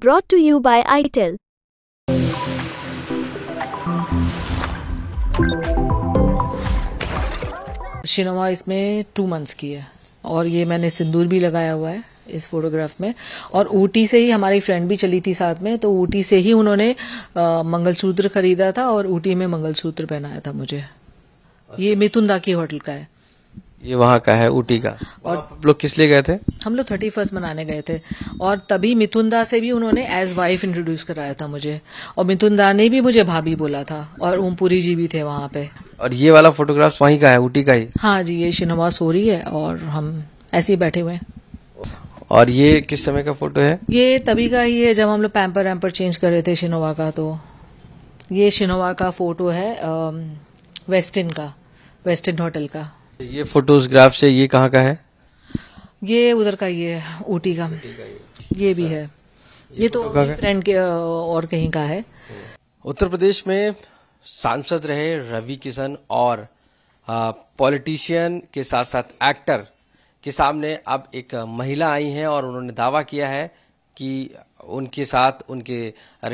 brought to you by ITEL. शिनोवा इसमें two months की है और ये मैंने सिंदूर भी लगाया हुआ है इस फोटोग्राफ में और ऊटी से ही हमारी फ्रेंड भी चली थी साथ में तो ऊटी से ही उन्होंने मंगलसूत्र खरीदा था और ऊटी में मंगलसूत्र पहनाया था मुझे ये मिथुन दा की होटल का है ये वहाँ का है ऊटी का और आप लोग किस लिए गए थे हम लोग थर्टी फर्स्ट मनाने गए थे और तभी मिथुन दा से भी उन्होंने एज वाइफ इंट्रोड्यूस कराया था मुझे और मिथुन दा ने भी मुझे भाभी बोला था और ओमपुरी जी भी थे वहाँ पे और ये वाला फोटोग्राफ वहीं का है ऊटी का ही हाँ जी ये शिनमा सोरी है और हम ऐसे ही बैठे हुए और ये किस समय का फोटो है ये तभी का ही है जब हम लोग पैम्पर वैम्पर चेंज कर रहे थे शिनोवा का तो ये शिनोवा का फोटो है वेस्टिन का वेस्टिन होटल का तो ये फोटोग्राफ से ये कहाँ का है ये उधर का ये है ऊटी का ये भी अच्छा। है ये तो फ्रेंड के और कहीं का है उत्तर प्रदेश में सांसद रहे रवि किशन और पॉलिटिशियन के साथ साथ एक्टर के सामने अब एक महिला आई हैं और उन्होंने दावा किया है कि उनके साथ उनके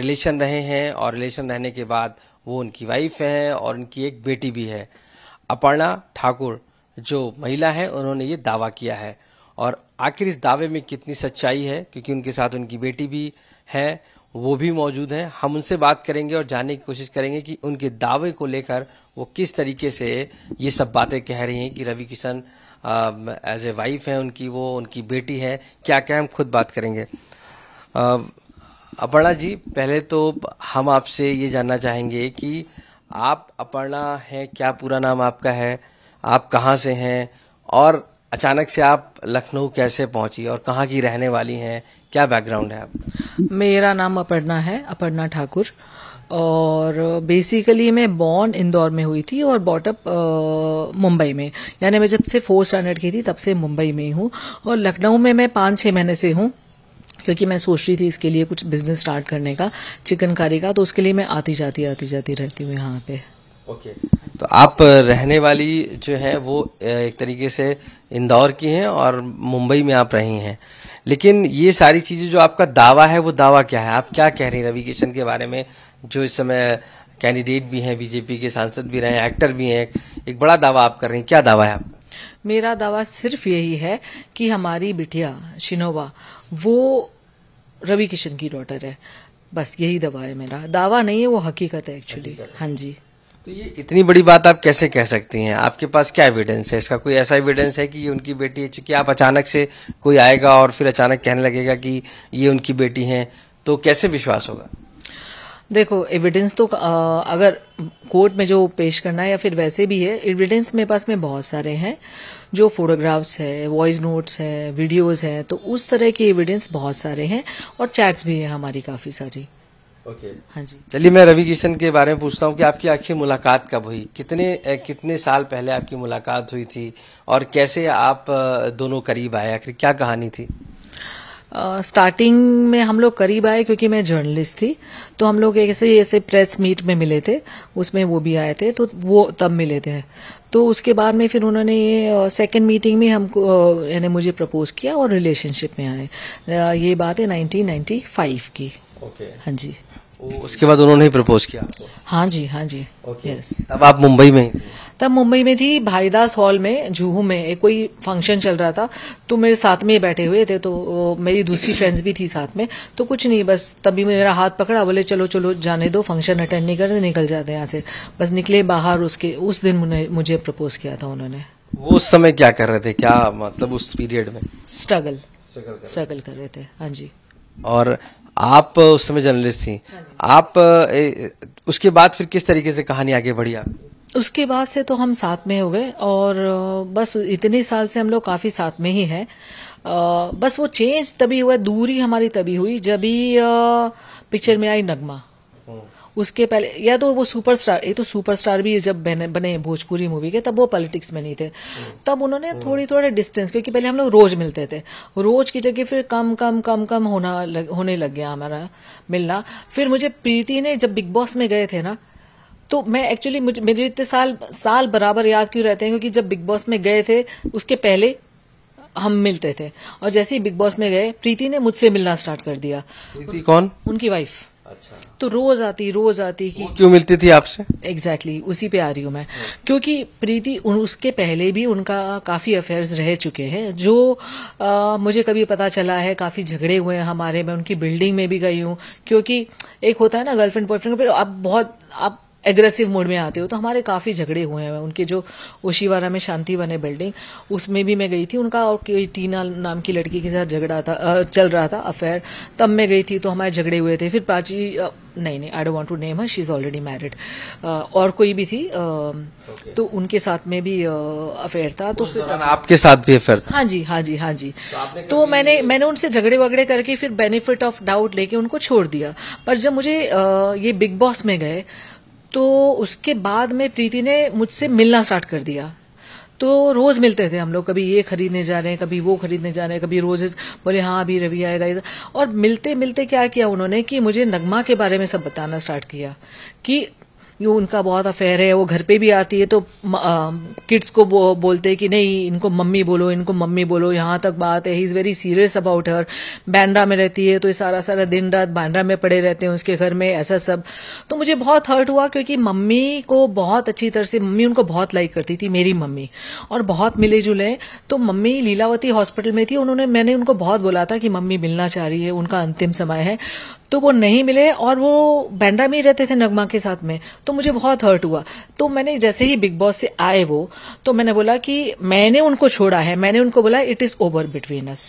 रिलेशन रहे हैं और रिलेशन रहने के बाद वो उनकी वाइफ हैं और उनकी एक बेटी भी है अपर्णा ठाकुर जो महिला हैं उन्होंने ये दावा किया है और आखिर इस दावे में कितनी सच्चाई है क्योंकि उनके साथ उनकी बेटी भी है वो भी मौजूद हैं हम उनसे बात करेंगे और जानने की कोशिश करेंगे कि उनके दावे को लेकर वो किस तरीके से ये सब बातें कह रही हैं कि Ravi Kishan as a wife है उनकी वो उनकी बेटी है क्या क्या हम खुद बात करेंगे अपर्णा जी पहले तो हम आपसे ये जानना चाहेंगे कि आप अपर्णा हैं क्या पूरा नाम आपका है आप कहाँ से हैं और अचानक से आप लखनऊ कैसे पहुंची और कहाँ की रहने वाली हैं क्या बैकग्राउंड है आप मेरा नाम अपर्णा है अपर्णा ठाकुर और बेसिकली मैं बॉर्न इंदौर में हुई थी और बॉटअप मुंबई में यानी मैं जब से फोर्थ स्टैंडर्ड की थी तब से मुंबई में ही हूँ और लखनऊ में मैं पाँच छः महीने से हूँ क्योंकि मैं सोच रही थी इसके लिए कुछ बिजनेस स्टार्ट करने का चिकनकारी का तो उसके लिए मैं आती जाती आती जाती रहती हूँ यहाँ पे ओके okay. तो आप रहने वाली जो है वो एक तरीके से इंदौर की हैं और मुंबई में आप रही हैं लेकिन ये सारी चीज़ें जो आपका दावा है वो दावा क्या है आप क्या कह रही रवि किशन के बारे में जो इस समय कैंडिडेट भी हैं बीजेपी के सांसद भी रहे हैं एक्टर भी हैं एक बड़ा दावा आप कर रहे हैं क्या दावा है आप मेरा दावा सिर्फ यही है कि हमारी बिटिया शिनोवा वो रवि किशन की डॉटर है बस यही दावा है मेरा दावा नहीं है वो हकीकत है एक्चुअली हाँ जी तो ये इतनी बड़ी बात आप कैसे कह सकती हैं आपके पास क्या एविडेंस है इसका कोई ऐसा एविडेंस है कि ये उनकी बेटी है चूंकि आप अचानक से कोई आएगा और फिर अचानक कहने लगेगा कि ये उनकी बेटी है तो कैसे विश्वास होगा देखो एविडेंस तो आ, अगर कोर्ट में जो पेश करना है या फिर वैसे भी है एविडेंस मेरे पास में बहुत सारे हैं जो फोटोग्राफ्स है वॉइस नोट्स है वीडियोस है तो उस तरह के एविडेंस बहुत सारे हैं और चैट्स भी है हमारी काफी सारी ओके हाँ जी चलिए मैं रवि किशन के बारे में पूछता हूँ कि आपकी आखिर मुलाकात कब हुई कितने कितने साल पहले आपकी मुलाकात हुई थी और कैसे आप दोनों करीब आए आखिर क्या कहानी थी स्टार्टिंग uh, में हम लोग करीब आए क्योंकि मैं जर्नलिस्ट थी तो हम लोग ऐसे ऐसे प्रेस मीट में मिले थे उसमें वो भी आए थे तो वो तब मिले थे तो उसके बाद में फिर उन्होंने ये सेकेंड मीटिंग में हमको यानी मुझे प्रपोज किया और रिलेशनशिप में आए ये बात है 1995 की ओके okay. हाँ जी उसके बाद उन्होंने ही प्रपोज किया हाँ जी हाँ जी okay. यस तब आप मुंबई में तब मुंबई में थी भाईदास हॉल में जूहू में एक कोई फंक्शन चल रहा था तो मेरे साथ में ही बैठे हुए थे तो मेरी दूसरी फ्रेंड्स भी थी साथ में तो कुछ नहीं बस तभी मेरा हाथ पकड़ा बोले चलो चलो जाने दो फंक्शन अटेंड नहीं करते निकल जाते यहाँ से बस निकले बाहर उसके उस दिन मुझे प्रपोज किया था उन्होंने वो उस समय क्या कर रहे थे क्या मतलब उस पीरियड में स्ट्रगल स्ट्रगल कर रहे थे हाँ जी और आप उस समय जर्नलिस्ट थी हाँ आप उसके बाद फिर किस तरीके से कहानी आगे बढ़ी उसके बाद से तो हम साथ में हो गए और बस इतने साल से हम लोग काफी साथ में ही हैं बस वो चेंज तभी हुआ दूरी हमारी तभी हुई जब ही पिक्चर में आई नगमा उसके पहले या तो वो सुपरस्टार ये तो सुपरस्टार भी जब बने, बने भोजपुरी मूवी के तब वो पॉलिटिक्स में नहीं थे तब उन्होंने हम्म। थोड़ी थोड़ा डिस्टेंस क्योंकि पहले हम लोग रोज मिलते थे रोज की जगह फिर कम कम कम कम होना लग, होने लग गया हमारा मिलना फिर मुझे प्रीति ने जब बिग बॉस में गए थे ना तो मैं एक्चुअली मेरे इतने साल साल बराबर याद क्यों रहते हैं क्योंकि जब बिग बॉस में गए थे उसके पहले हम मिलते थे और जैसे ही बिग बॉस में गए प्रीति ने मुझसे मिलना स्टार्ट कर दिया प्रीति कौन उनकी वाइफ तो रोज आती रोज आती कि क्यों मिलती थी आपसे एग्जैक्टली exactly, उसी पे आ रही हूँ मैं क्योंकि प्रीति उन, उसके पहले भी उनका काफी अफेयर्स रह चुके हैं जो आ, मुझे कभी पता चला है काफी झगड़े हुए हैं हमारे मैं उनकी बिल्डिंग में भी गई हूँ क्योंकि एक होता है ना गर्लफ्रेंड बॉयफ्रेंड अब बहुत आप एग्रेसिव मोड में आते हो तो हमारे काफ़ी झगड़े हुए हैं उनके जो ओशीवारा में शांति वन है बिल्डिंग उसमें भी मैं गई थी उनका और टीना नाम की लड़की के साथ झगड़ा था चल रहा था अफेयर तब मैं गई थी तो हमारे झगड़े हुए थे फिर प्राची नहीं नहीं I don't want to name her she is already married और कोई भी थी okay. तो उनके साथ में भी अफेयर था तो फिर आपके साथ भी अफेयर था हाँ जी हाँ जी हाँ जी तो, तो मैंने मैंने उनसे झगड़े वगड़े करके फिर बेनिफिट ऑफ डाउट लेके उनको छोड़ दिया पर जब मुझे ये बिग बॉस में गए तो उसके बाद में प्रीति ने मुझसे मिलना स्टार्ट कर दिया तो रोज मिलते थे हम लोग कभी ये खरीदने जा रहे हैं कभी वो खरीदने जा रहे हैं कभी रोजेज बोले हाँ अभी रवि आएगा और मिलते मिलते क्या किया उन्होंने कि मुझे नगमा के बारे में सब बताना स्टार्ट किया कि यूँ उनका बहुत अफेयर है वो घर पे भी आती है तो किड्स को बो, बोलते कि नहीं इनको मम्मी बोलो इनको मम्मी बोलो यहाँ तक बात है he is very serious about her Bandra में रहती है तो ये सारा सारा दिन रात बैंड्रा में पड़े रहते हैं उसके घर में ऐसा सब तो मुझे बहुत हर्ट हुआ क्योंकि मम्मी को बहुत अच्छी तरह से मम्मी उनको बहुत लाइक करती थी मेरी मम्मी और बहुत मिले जुले तो मम्मी लीलावती हॉस्पिटल में थी उन्होंने मैंने उनको बहुत बोला था कि मम्मी मिलना चाह रही है उनका अंतिम समय है तो वो नहीं मिले और वो बैंड्रा में ही रहते थे नगमा के साथ में तो मुझे बहुत हर्ट हुआ तो मैंने जैसे ही बिग बॉस से आए वो तो मैंने बोला कि मैंने उनको छोड़ा है मैंने उनको बोला it is over between us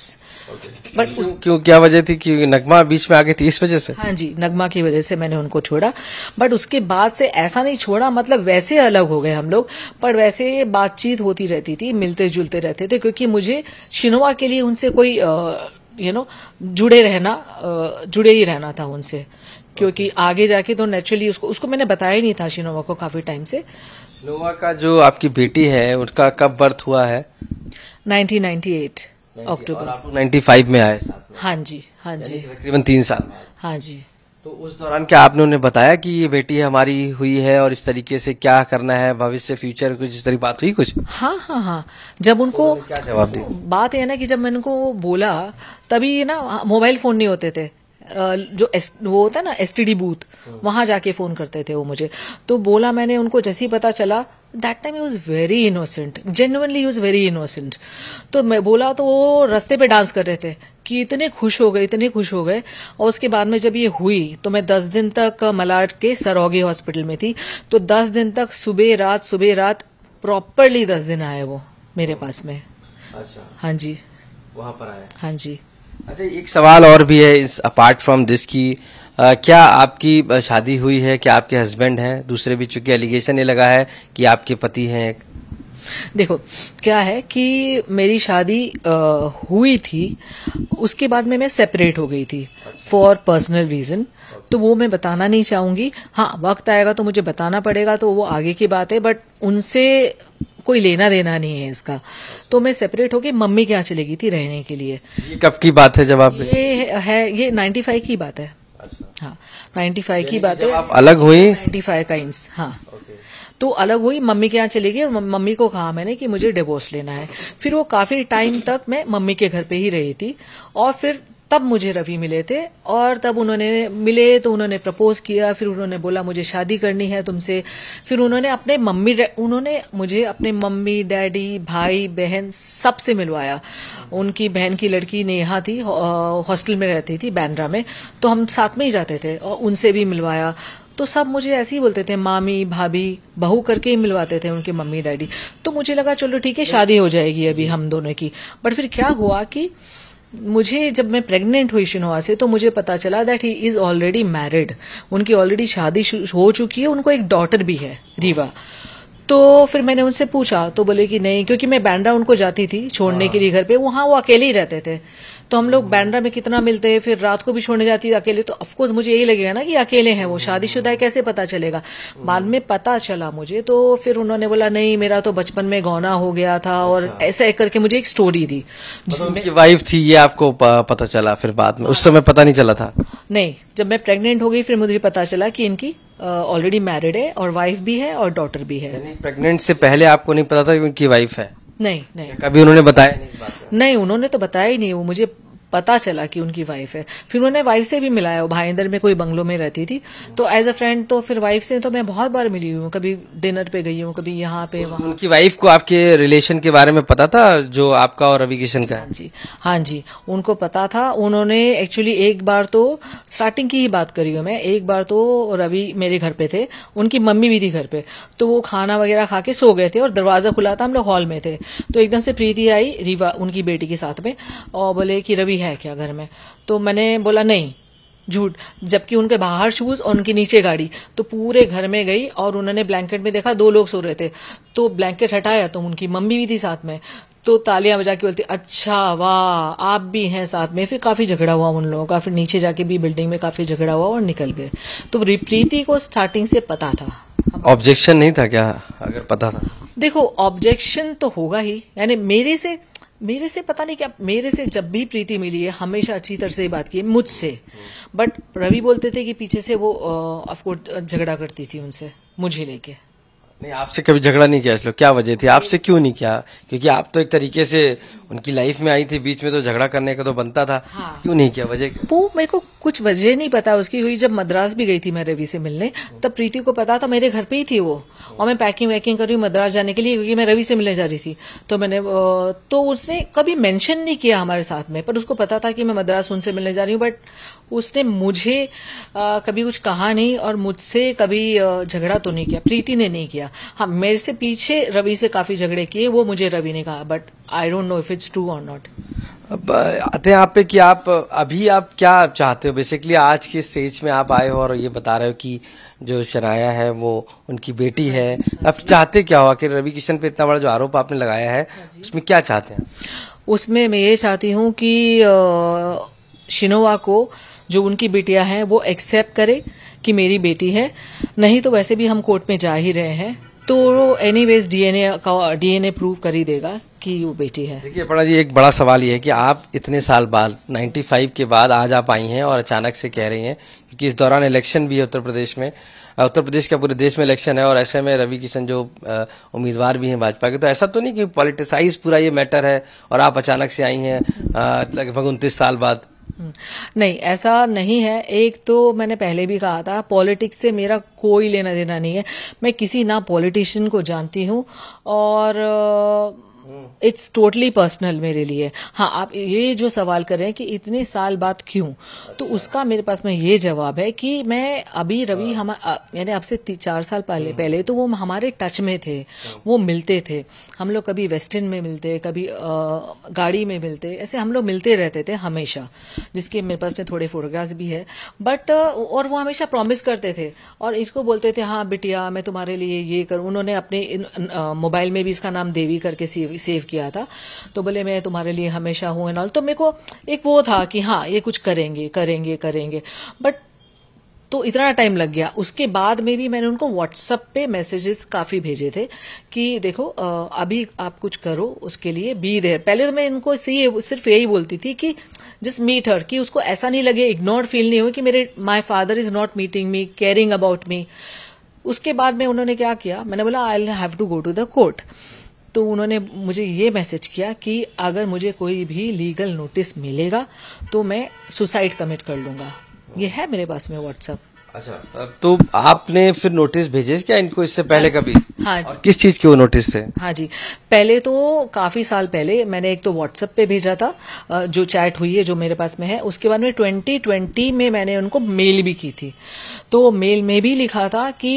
but उस क्यों क्या वजह थी कि नगमा बीच में आ गई थी इस वजह से हाँ जी नगमा की वजह से मैंने उनको छोड़ा बट उसके बाद से ऐसा नहीं छोड़ा मतलब वैसे अलग हो गए हम लोग पर वैसे बातचीत होती रहती थी मिलते जुलते रहते थे क्योंकि मुझे शिनोवा के लिए उनसे कोई यू नो जुड़े रहना जुड़े ही रहना था उनसे क्योंकि आगे जाके तो नेचुरली उसको उसको मैंने बताया ही नहीं था शिनोवा को काफी टाइम से शिनोवा का जो आपकी बेटी है उनका कब बर्थ हुआ है 1998 अक्टूबर 95 में आए हाँ जी हाँ जी तकरीबन तीन साल हाँ जी तो उस दौरान क्या आपने उन्हें बताया कि ये बेटी हमारी हुई है और इस तरीके से क्या करना है भविष्य फ्यूचर कुछ इस तरीके बात हुई कुछ हाँ हाँ हाँ जब तो उनको तो क्या जवाब दी बात है ना कि जब मैंने उनको बोला तभी ना मोबाइल फोन नहीं होते थे जो एस, वो होता है ना एस बूथ वहां जाके फोन करते थे वो मुझे तो बोला मैंने उनको जैसे ही पता चला that time use very innocent genuinely use very innocent तो मैं बोला तो वो रस्ते पे डांस कर रहे थे कि इतने खुश हो गए इतने खुश हो गए और उसके बाद में जब ये हुई तो मैं दस दिन तक मलाड के सरोगी हॉस्पिटल में थी तो दस दिन तक सुबह रात सुबह रात प्रॉपरली दस दिन आए वो मेरे पास में अच्छा हाँ जी वहाँ पर आया हाँ जी अच्छा एक सवाल और भी है इस अपार्ट फ्रॉम दिस की आ, क्या आपकी शादी हुई है क्या आपके हस्बैंड हैं दूसरे भी चूंकि एलिगेशन ये लगा है कि आपके पति हैं देखो क्या है कि मेरी शादी आ, हुई थी उसके बाद में मैं सेपरेट हो गई थी फॉर पर्सनल रीजन तो वो मैं बताना नहीं चाहूंगी हाँ वक्त आएगा तो मुझे बताना पड़ेगा तो वो आगे की बात है बट उनसे कोई लेना देना नहीं है इसका तो मैं सेपरेट होके मम्मी के यहाँ चली गई थी रहने के लिए कब की बात है जब आप ये है ये फाइव की बात है अच्छा। हाँ नाइन्टी फाइव की बात है आप अलग हुई नाइन्टी फाइव का इंस हाँ okay. तो अलग हुई मम्मी के यहाँ चली गई और मम्मी को कहा मैंने कि मुझे डिवोर्स लेना है फिर वो काफी टाइम तक मैं मम्मी के घर पे ही रही थी और फिर तब मुझे रवि मिले थे और तब उन्होंने मिले तो उन्होंने प्रपोज किया फिर उन्होंने बोला मुझे शादी करनी है तुमसे फिर उन्होंने अपने मम्मी उन्होंने मुझे अपने मम्मी डैडी भाई बहन सबसे मिलवाया उनकी बहन की लड़की नेहा थी हॉस्टल में रहती थी बैंड्रा में तो हम साथ में ही जाते थे और उनसे भी मिलवाया तो सब मुझे ऐसे ही बोलते थे मामी भाभी बहू करके ही मिलवाते थे उनके मम्मी डैडी तो मुझे लगा चलो ठीक है शादी हो जाएगी अभी हम दोनों की बट फिर क्या हुआ कि मुझे जब मैं प्रेग्नेंट हुई शिनोआ से तो मुझे पता चला that he is already married उनकी ऑलरेडी शादी हो चुकी है उनको एक डॉटर भी है रीवा तो फिर मैंने उनसे पूछा तो बोले कि नहीं क्योंकि मैं बैंड्रा उनको जाती थी छोड़ने हाँ। के लिए घर पे वहां वो अकेले ही रहते थे तो हम लोग बैंड्रा में कितना मिलते हैं फिर रात को भी छोड़ने जाती है अकेले तो ऑफकोर्स मुझे यही लगेगा ना कि अकेले हैं वो शादीशुदा है कैसे पता चलेगा बाद में पता चला मुझे तो फिर उन्होंने बोला नहीं मेरा तो बचपन में गौना हो गया था और अच्छा। ऐसा करके मुझे एक स्टोरी दी मतलब जिसमें वाइफ थी ये आपको पता चला फिर बाद में उस समय पता नहीं चला था नहीं जब मैं प्रेग्नेंट हो गई फिर मुझे पता चला कि इनकी ऑलरेडी मैरिड है और वाइफ भी है और डॉटर भी है प्रेग्नेंट से पहले आपको नहीं पता था कि उनकी वाइफ है नहीं नहीं कभी उन्होंने बताया नहीं, नहीं उन्होंने तो बताया ही नहीं वो मुझे पता चला कि उनकी वाइफ है फिर उन्होंने वाइफ से भी मिलाया भाईंदर में कोई बंगलों में रहती थी तो एज अ फ्रेंड तो फिर वाइफ से तो मैं बहुत बार मिली हूँ कभी डिनर पे गई हूँ कभी यहाँ पे वहाँ उनकी वाइफ को आपके रिलेशन के बारे में पता था जो आपका और रवि किशन का हाँ जी हाँ जी उनको पता था उन्होंने एक्चुअली एक बार तो स्टार्टिंग की ही बात करी हूँ मैं एक बार तो रवि मेरे घर पे थे उनकी मम्मी भी थी घर पे तो वो खाना वगैरह खा के सो गए थे और दरवाजा खुला था हम लोग हॉल में थे तो एकदम से प्रीति आई रीवा उनकी बेटी के साथ में और बोले कि रवि है क्या घर में तो मैंने बोला नहीं झूठ जबकि उनके बाहर शूज और उनके नीचे गाड़ी तो पूरे घर में गई और उन्होंने ब्लैंकेट में देखा दो लोग सो रहे थे तो ब्लैंकेट हटाया तो उनकी मम्मी भी थी साथ में तो तालियां बजा के बोलती अच्छा वाह आप भी हैं साथ में फिर काफी झगड़ा हुआ उन लोगों का फिर नीचे जाके भी बिल्डिंग में काफी झगड़ा हुआ और निकल गए तो प्रीति को स्टार्टिंग से पता था ऑब्जेक्शन नहीं था क्या अगर पता था देखो ऑब्जेक्शन तो होगा ही यानी मेरे से मेरे से पता नहीं क्या मेरे से जब भी प्रीति मिली है हमेशा अच्छी तरह से बात की मुझसे बट रवि बोलते थे कि पीछे से वो ऑफकोर्स झगड़ा करती थी उनसे मुझे लेके नहीं आपसे कभी झगड़ा नहीं किया इसलिए क्या वजह थी आपसे क्यों नहीं किया क्योंकि आप तो एक तरीके से उनकी लाइफ में आई थी बीच में तो झगड़ा करने का तो बनता था हाँ। क्यों नहीं किया वजह वो मेरे को कुछ वजह नहीं पता उसकी हुई जब मद्रास भी गई थी मैं रवि से मिलने तब प्रीति को पता था मेरे घर पे ही थी वो और मैं पैकिंग वैकिंग कर रही हूँ मद्रास जाने के लिए क्योंकि मैं रवि से मिलने जा रही थी तो मैंने तो उसने कभी मेंशन नहीं किया हमारे साथ में पर उसको पता था कि मैं मद्रास उनसे मिलने जा रही हूँ बट उसने मुझे आ, कभी कुछ कहा नहीं और मुझसे कभी झगड़ा तो नहीं किया प्रीति ने नहीं किया हाँ मेरे से पीछे रवि से काफ़ी झगड़े किए वो मुझे रवि ने कहा but I don't know if it's true और नॉट आते हैं आप पे कि आप अभी आप क्या चाहते हो बेसिकली आज के स्टेज में आप आए हो और ये बता रहे हो कि जो शराया है वो उनकी बेटी है अब चाहते क्या हो आखिर रवि किशन पे इतना बड़ा जो आरोप आपने लगाया है उसमें क्या चाहते हैं उसमें मैं ये चाहती हूँ कि शिनोवा को जो उनकी बेटियां हैं वो एक्सेप्ट करे कि मेरी बेटी है नहीं तो वैसे भी हम कोर्ट में जा ही रहे हैं तो एनीवेज डीएनए का डीएनए प्रूव कर ही देगा कि वो बेटी है देखिए बड़ा जी एक बड़ा सवाल ये है कि आप इतने साल बाद 95 के बाद आज आप आई हैं और अचानक से कह रही हैं क्योंकि इस दौरान इलेक्शन भी है उत्तर प्रदेश में उत्तर प्रदेश का पूरे देश में इलेक्शन है और ऐसे में रवि किशन जो उम्मीदवार भी हैं भाजपा के तो ऐसा तो नहीं कि पॉलिटिसाइज पूरा ये मैटर है और आप अचानक से आई हैं लगभग उनतीस साल बाद नहीं ऐसा नहीं है एक तो मैंने पहले भी कहा था पॉलिटिक्स से मेरा कोई लेना देना नहीं है मैं किसी ना पॉलिटिशियन को जानती हूँ और इट्स टोटली पर्सनल मेरे लिए हाँ आप ये जो सवाल कर रहे हैं कि इतने साल बाद क्यों तो अच्छा। उसका मेरे पास में ये जवाब है कि मैं अभी रवि हाँ। हम यानी आपसे चार साल पहले हम्म। पहले तो वो हमारे टच में थे हाँ। वो मिलते थे हम लोग कभी वेस्टर्न में मिलते कभी आ, गाड़ी में मिलते ऐसे हम लोग मिलते रहते थे हमेशा जिसके मेरे पास में थोड़े फोटोग्राफ्स भी है बट और वो हमेशा प्रॉमिस करते थे और इसको बोलते थे हाँ बिटिया मैं तुम्हारे लिए ये करूँ उन्होंने अपने मोबाइल में भी इसका नाम देवी करके सेव किया था तो बोले मैं तुम्हारे लिए हमेशा हूं एंड ऑल तो मेरे को एक वो था कि हाँ ये कुछ करेंगे करेंगे करेंगे बट तो इतना टाइम लग गया उसके बाद में भी मैंने उनको व्हाट्सअप पे मैसेजेस काफ़ी भेजे थे कि देखो अभी आप कुछ करो उसके लिए बी देर पहले तो मैं इनको सिर्फ यही बोलती थी कि जस्ट मीट हर कि उसको ऐसा नहीं लगे इग्नोर फील नहीं हो कि मेरे my father is not meeting me caring about me उसके बाद में उन्होंने क्या किया मैंने बोला I have to go to the court तो उन्होंने मुझे ये मैसेज किया कि अगर मुझे कोई भी लीगल नोटिस मिलेगा तो मैं सुसाइड कमिट कर लूंगा ये है मेरे पास में व्हाट्सएप अच्छा तो आपने फिर नोटिस भेजे क्या इनको इससे पहले कभी हाँ जी किस चीज के वो नोटिस थे हाँ जी पहले तो काफी साल पहले मैंने एक तो व्हाट्सएप पे भेजा था जो चैट हुई है जो मेरे पास में है उसके बाद में 2020 में मैंने उनको मेल भी की थी तो मेल में भी लिखा था कि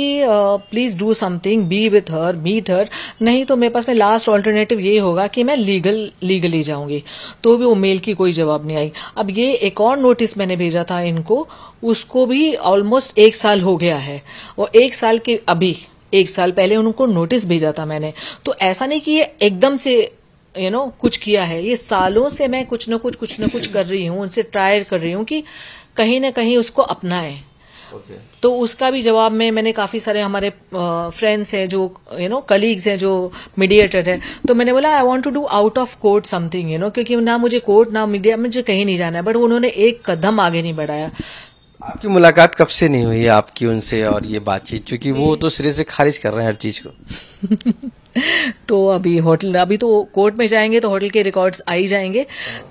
please do something be with her meet her नहीं तो मेरे पास में लास्ट ऑल्टरनेटिव ये होगा कि मैं लीगल लीगली जाऊंगी तो भी वो मेल की कोई जवाब नहीं आई अब ये एक और नोटिस मैंने भेजा था इनको उसको भी ऑलमोस्ट ऑलमोस्ट एक साल हो गया है और एक साल के अभी एक साल पहले उनको नोटिस भेजा था मैंने तो ऐसा नहीं कि ये एकदम से यू you नो know, कुछ किया है ये सालों से मैं कुछ ना कुछ कुछ ना कुछ कर रही हूँ उनसे ट्राई कर रही हूँ कि कहीं ना कहीं उसको अपनाए Okay. तो उसका भी जवाब में मैंने काफी सारे हमारे फ्रेंड्स हैं जो यू नो कलीग्स हैं जो मीडिएटर है तो मैंने बोला I want to do out of court something you know क्योंकि ना मुझे कोर्ट ना मीडिया मुझे कहीं नहीं जाना है बट उन्होंने एक कदम आगे नहीं बढ़ाया आपकी मुलाकात कब से नहीं हुई आपकी उनसे और ये बातचीत चूंकि वो तो सिरे से खारिज कर रहे हैं हर चीज को तो अभी होटल अभी तो कोर्ट में जाएंगे तो होटल के रिकॉर्ड्स आ ही जाएंगे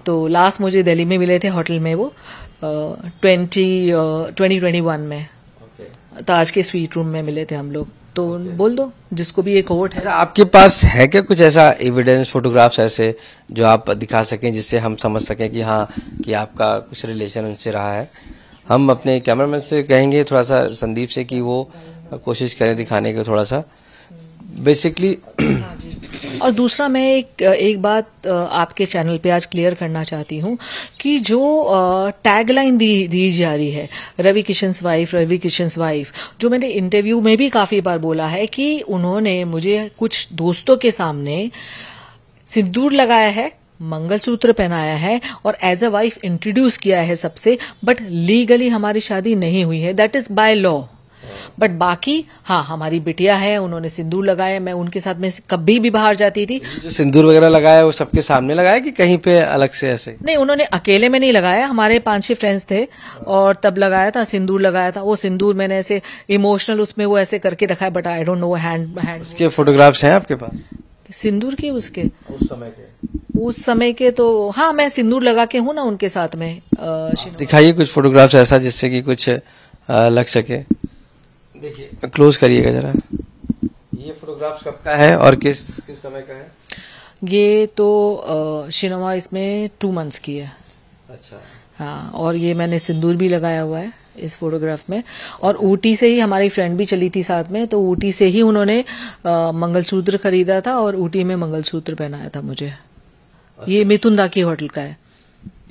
तो लास्ट मुझे दिल्ली में मिले थे होटल में वो ट्वेंटी ट्वेंटी ट्वेंटी वन में okay. ताज तो के स्वीट रूम में मिले थे हम लोग तो okay. बोल दो जिसको भी ये कोर्ट है अच्छा, आपके पास है क्या कुछ ऐसा एविडेंस फोटोग्राफ्स ऐसे जो आप दिखा सकें जिससे हम समझ सकें कि हाँ कि आपका कुछ रिलेशन उनसे रहा है हम अपने कैमरामैन से कहेंगे थोड़ा सा संदीप से कि वो कोशिश करें दिखाने के थोड़ा सा बेसिकली और दूसरा मैं एक एक बात आपके चैनल पे आज क्लियर करना चाहती हूँ कि जो टैगलाइन दी दी जा रही है रवि किशन्स वाइफ रवि किशन्स वाइफ जो मैंने इंटरव्यू में भी काफी बार बोला है कि उन्होंने मुझे कुछ दोस्तों के सामने सिंदूर लगाया है मंगलसूत्र पहनाया है और एज अ वाइफ इंट्रोड्यूस किया है सबसे बट लीगली हमारी शादी नहीं हुई है that is by law but बाकी हाँ हमारी बिटिया है उन्होंने सिंदूर लगाया मैं उनके साथ में कभी भी बाहर जाती थी जो सिंदूर वगैरह लगाया वो सबके सामने लगाया कि कहीं पे अलग से ऐसे नहीं उन्होंने अकेले में नहीं लगाया हमारे पांच छह फ्रेंड्स थे और तब लगाया था सिंदूर लगाया था वो सिंदूर मैंने ऐसे इमोशनल उसमें वो ऐसे करके रखा है but I don't know hand hand उसके फोटोग्राफ्स हैं आपके पास सिंदूर के उसके उस समय के उस समय के तो हाँ मैं सिंदूर लगा के हूँ ना उनके साथ में दिखाइए कुछ फोटोग्राफ्स ऐसा जिससे कि कुछ आ, लग सके देखिए क्लोज करिएगा जरा ये फोटोग्राफ्स कब का है और किस किस समय का है ये तो शिनोवा इसमें टू मंथ्स की है अच्छा हाँ और ये मैंने सिंदूर भी लगाया हुआ है इस फोटोग्राफ में और ऊटी से ही हमारी फ्रेंड भी चली थी साथ में तो ऊटी से ही उन्होंने मंगलसूत्र खरीदा था और ऊटी में मंगलसूत्र पहनाया था मुझे ये अच्छा। मिथुनदा की होटल का है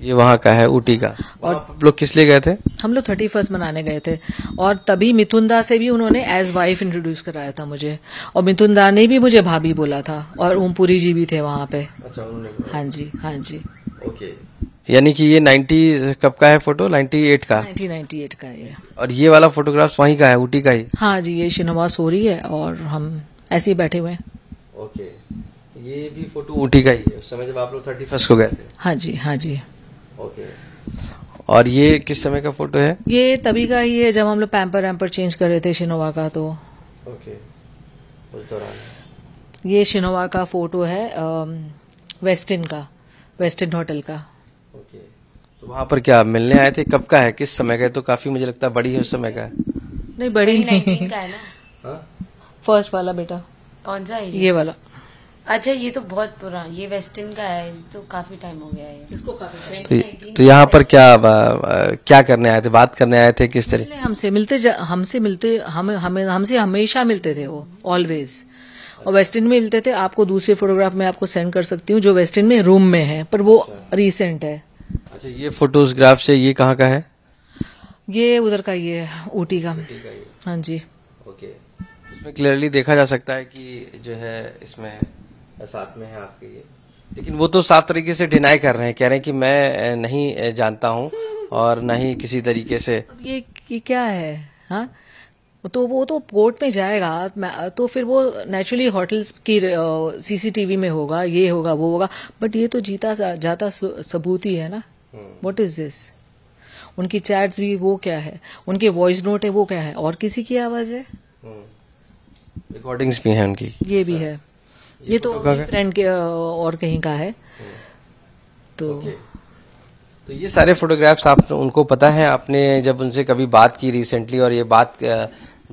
ये वहाँ का है ऊटी का और लोग किस लिए गए थे हम लोग थर्टी फर्स्ट मनाने गए थे और तभी मिथुन दा से भी उन्होंने एज वाइफ इंट्रोड्यूस कराया था मुझे और मिथुन दा ने भी मुझे भाभी बोला था और ओमपुरी जी भी थे वहाँ पे अच्छा उन्होंने हाँ जी हाँ जी ओके यानी कि ये 90 कब का है फोटो 98 का 1998 का ये और ये वाला फोटोग्राफ वहीं का है ऊटी का ही हाँ जी ये शिनवास हो रही है और हम ऐसे ही बैठे हुए हैं ओके ये भी फोटो ऊटी का ही है उस समय जब आप लोग थर्टी फर्स्ट को गए थे हाँ जी हाँ जी ओके और ये किस समय का फोटो है ये तभी का ही है जब हम लोग पैम्पर वैम्पर चेंज कर रहे थे शिनोवा का तो ओके उस दौरान ये शिनोवा का फोटो है वेस्टर्न का वेस्टर्न होटल का तो वहाँ पर क्या मिलने आए थे कब का है किस समय का है तो काफी मुझे लगता है बड़ी है उस समय का है नहीं बड़ी नहीं का है ना फर्स्ट हाँ? वाला बेटा कौन सा है ये वाला अच्छा ये तो बहुत पुराना ये वेस्टर्न का है तो काफी टाइम हो गया है इसको काफी तो, तो यहाँ पर क्या आ, क्या करने आए थे बात करने आए थे किस तरह हमसे मिलते हमसे मिलते हम हमें हमसे हमेशा मिलते थे वो ऑलवेज और वेस्टर्न में मिलते थे आपको दूसरे फोटोग्राफ में आपको सेंड कर सकती हूँ जो वेस्टर्न में रूम में है पर वो रिसेंट अच्छा। है अच्छा ये फोटोग्राफ से ये कहाँ का है ये उधर का ये है ऊटी का हाँ जी ओके इसमें क्लियरली देखा जा सकता है कि जो है इसमें साथ में है आपके ये लेकिन वो तो साफ तरीके से डिनाई कर रहे हैं कह रहे हैं कि मैं नहीं जानता हूँ और नहीं किसी तरीके से ये, ये क्या है हाँ तो वो तो कोर्ट में जाएगा तो फिर वो नेचुरली होटल्स की सीसीटीवी में होगा ये होगा वो होगा बट ये तो जीता जाता सबूत ही है ना वट इज दिस उनकी चैट्स भी वो क्या है उनके वॉइस नोट है वो क्या है और किसी की आवाज है रिकॉर्डिंग्स हम्म। भी हैं उनकी ये भी है ये, ये तो फ्रेंड तो के और कहीं का है हम्म। तो तो ये सारे फोटोग्राफ्स आप उनको पता है आपने जब उनसे कभी बात की रिसेंटली और ये बात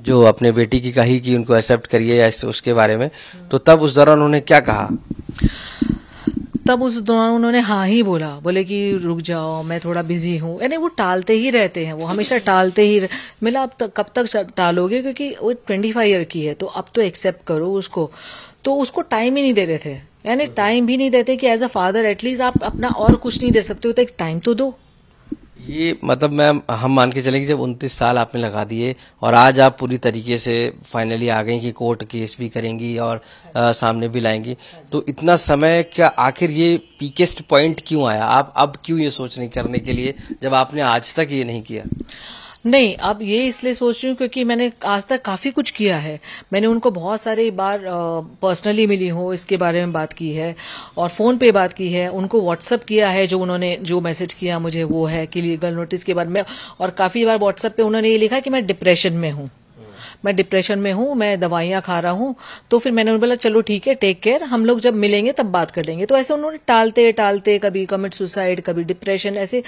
जो अपने बेटी की कही कि उनको एक्सेप्ट करिए या उसके बारे में तो तब उस दौरान उन्होंने क्या कहा तब उस दौरान उन्होंने हाँ ही बोला बोले कि रुक जाओ मैं थोड़ा बिजी हूँ यानी वो टालते ही रहते हैं वो हमेशा टालते ही मिला अब तक कब तक टालोगे क्योंकि वो ट्वेंटी फाइव ईयर की है तो अब तो एक्सेप्ट करो उसको तो उसको टाइम ही नहीं दे रहे थे यानी टाइम भी नहीं देते कि एज अ फादर एटलीस्ट आप अपना और कुछ नहीं दे सकते हो तो एक टाइम तो दो ये मतलब मैम हम मान के चलेंगे जब उनतीस साल आपने लगा दिए और आज आप पूरी तरीके से फाइनली आ गई कि कोर्ट केस भी करेंगी और आ, सामने भी लाएंगी तो इतना समय क्या आखिर ये पीकेस्ट पॉइंट क्यों आया आप अब क्यों ये सोच नहीं करने के लिए जब आपने आज तक ये नहीं किया नहीं अब ये इसलिए सोच रही हूँ क्योंकि मैंने आज तक काफी कुछ किया है मैंने उनको बहुत सारे बार पर्सनली मिली हूँ इसके बारे में बात की है और फोन पे बात की है उनको व्हाट्सअप किया है जो उन्होंने जो मैसेज किया मुझे वो है कि लीगल नोटिस के बाद में और काफी बार व्हाट्सअप पे उन्होंने ये लिखा कि मैं डिप्रेशन में हूँ मैं डिप्रेशन में हूं मैं दवाइयां खा रहा हूं तो फिर मैंने उन्हें बोला चलो ठीक है टेक केयर हम लोग जब मिलेंगे तब बात कर लेंगे तो ऐसे उन्होंने टालते टालते कभी कमिट सुसाइड कभी डिप्रेशन ऐसे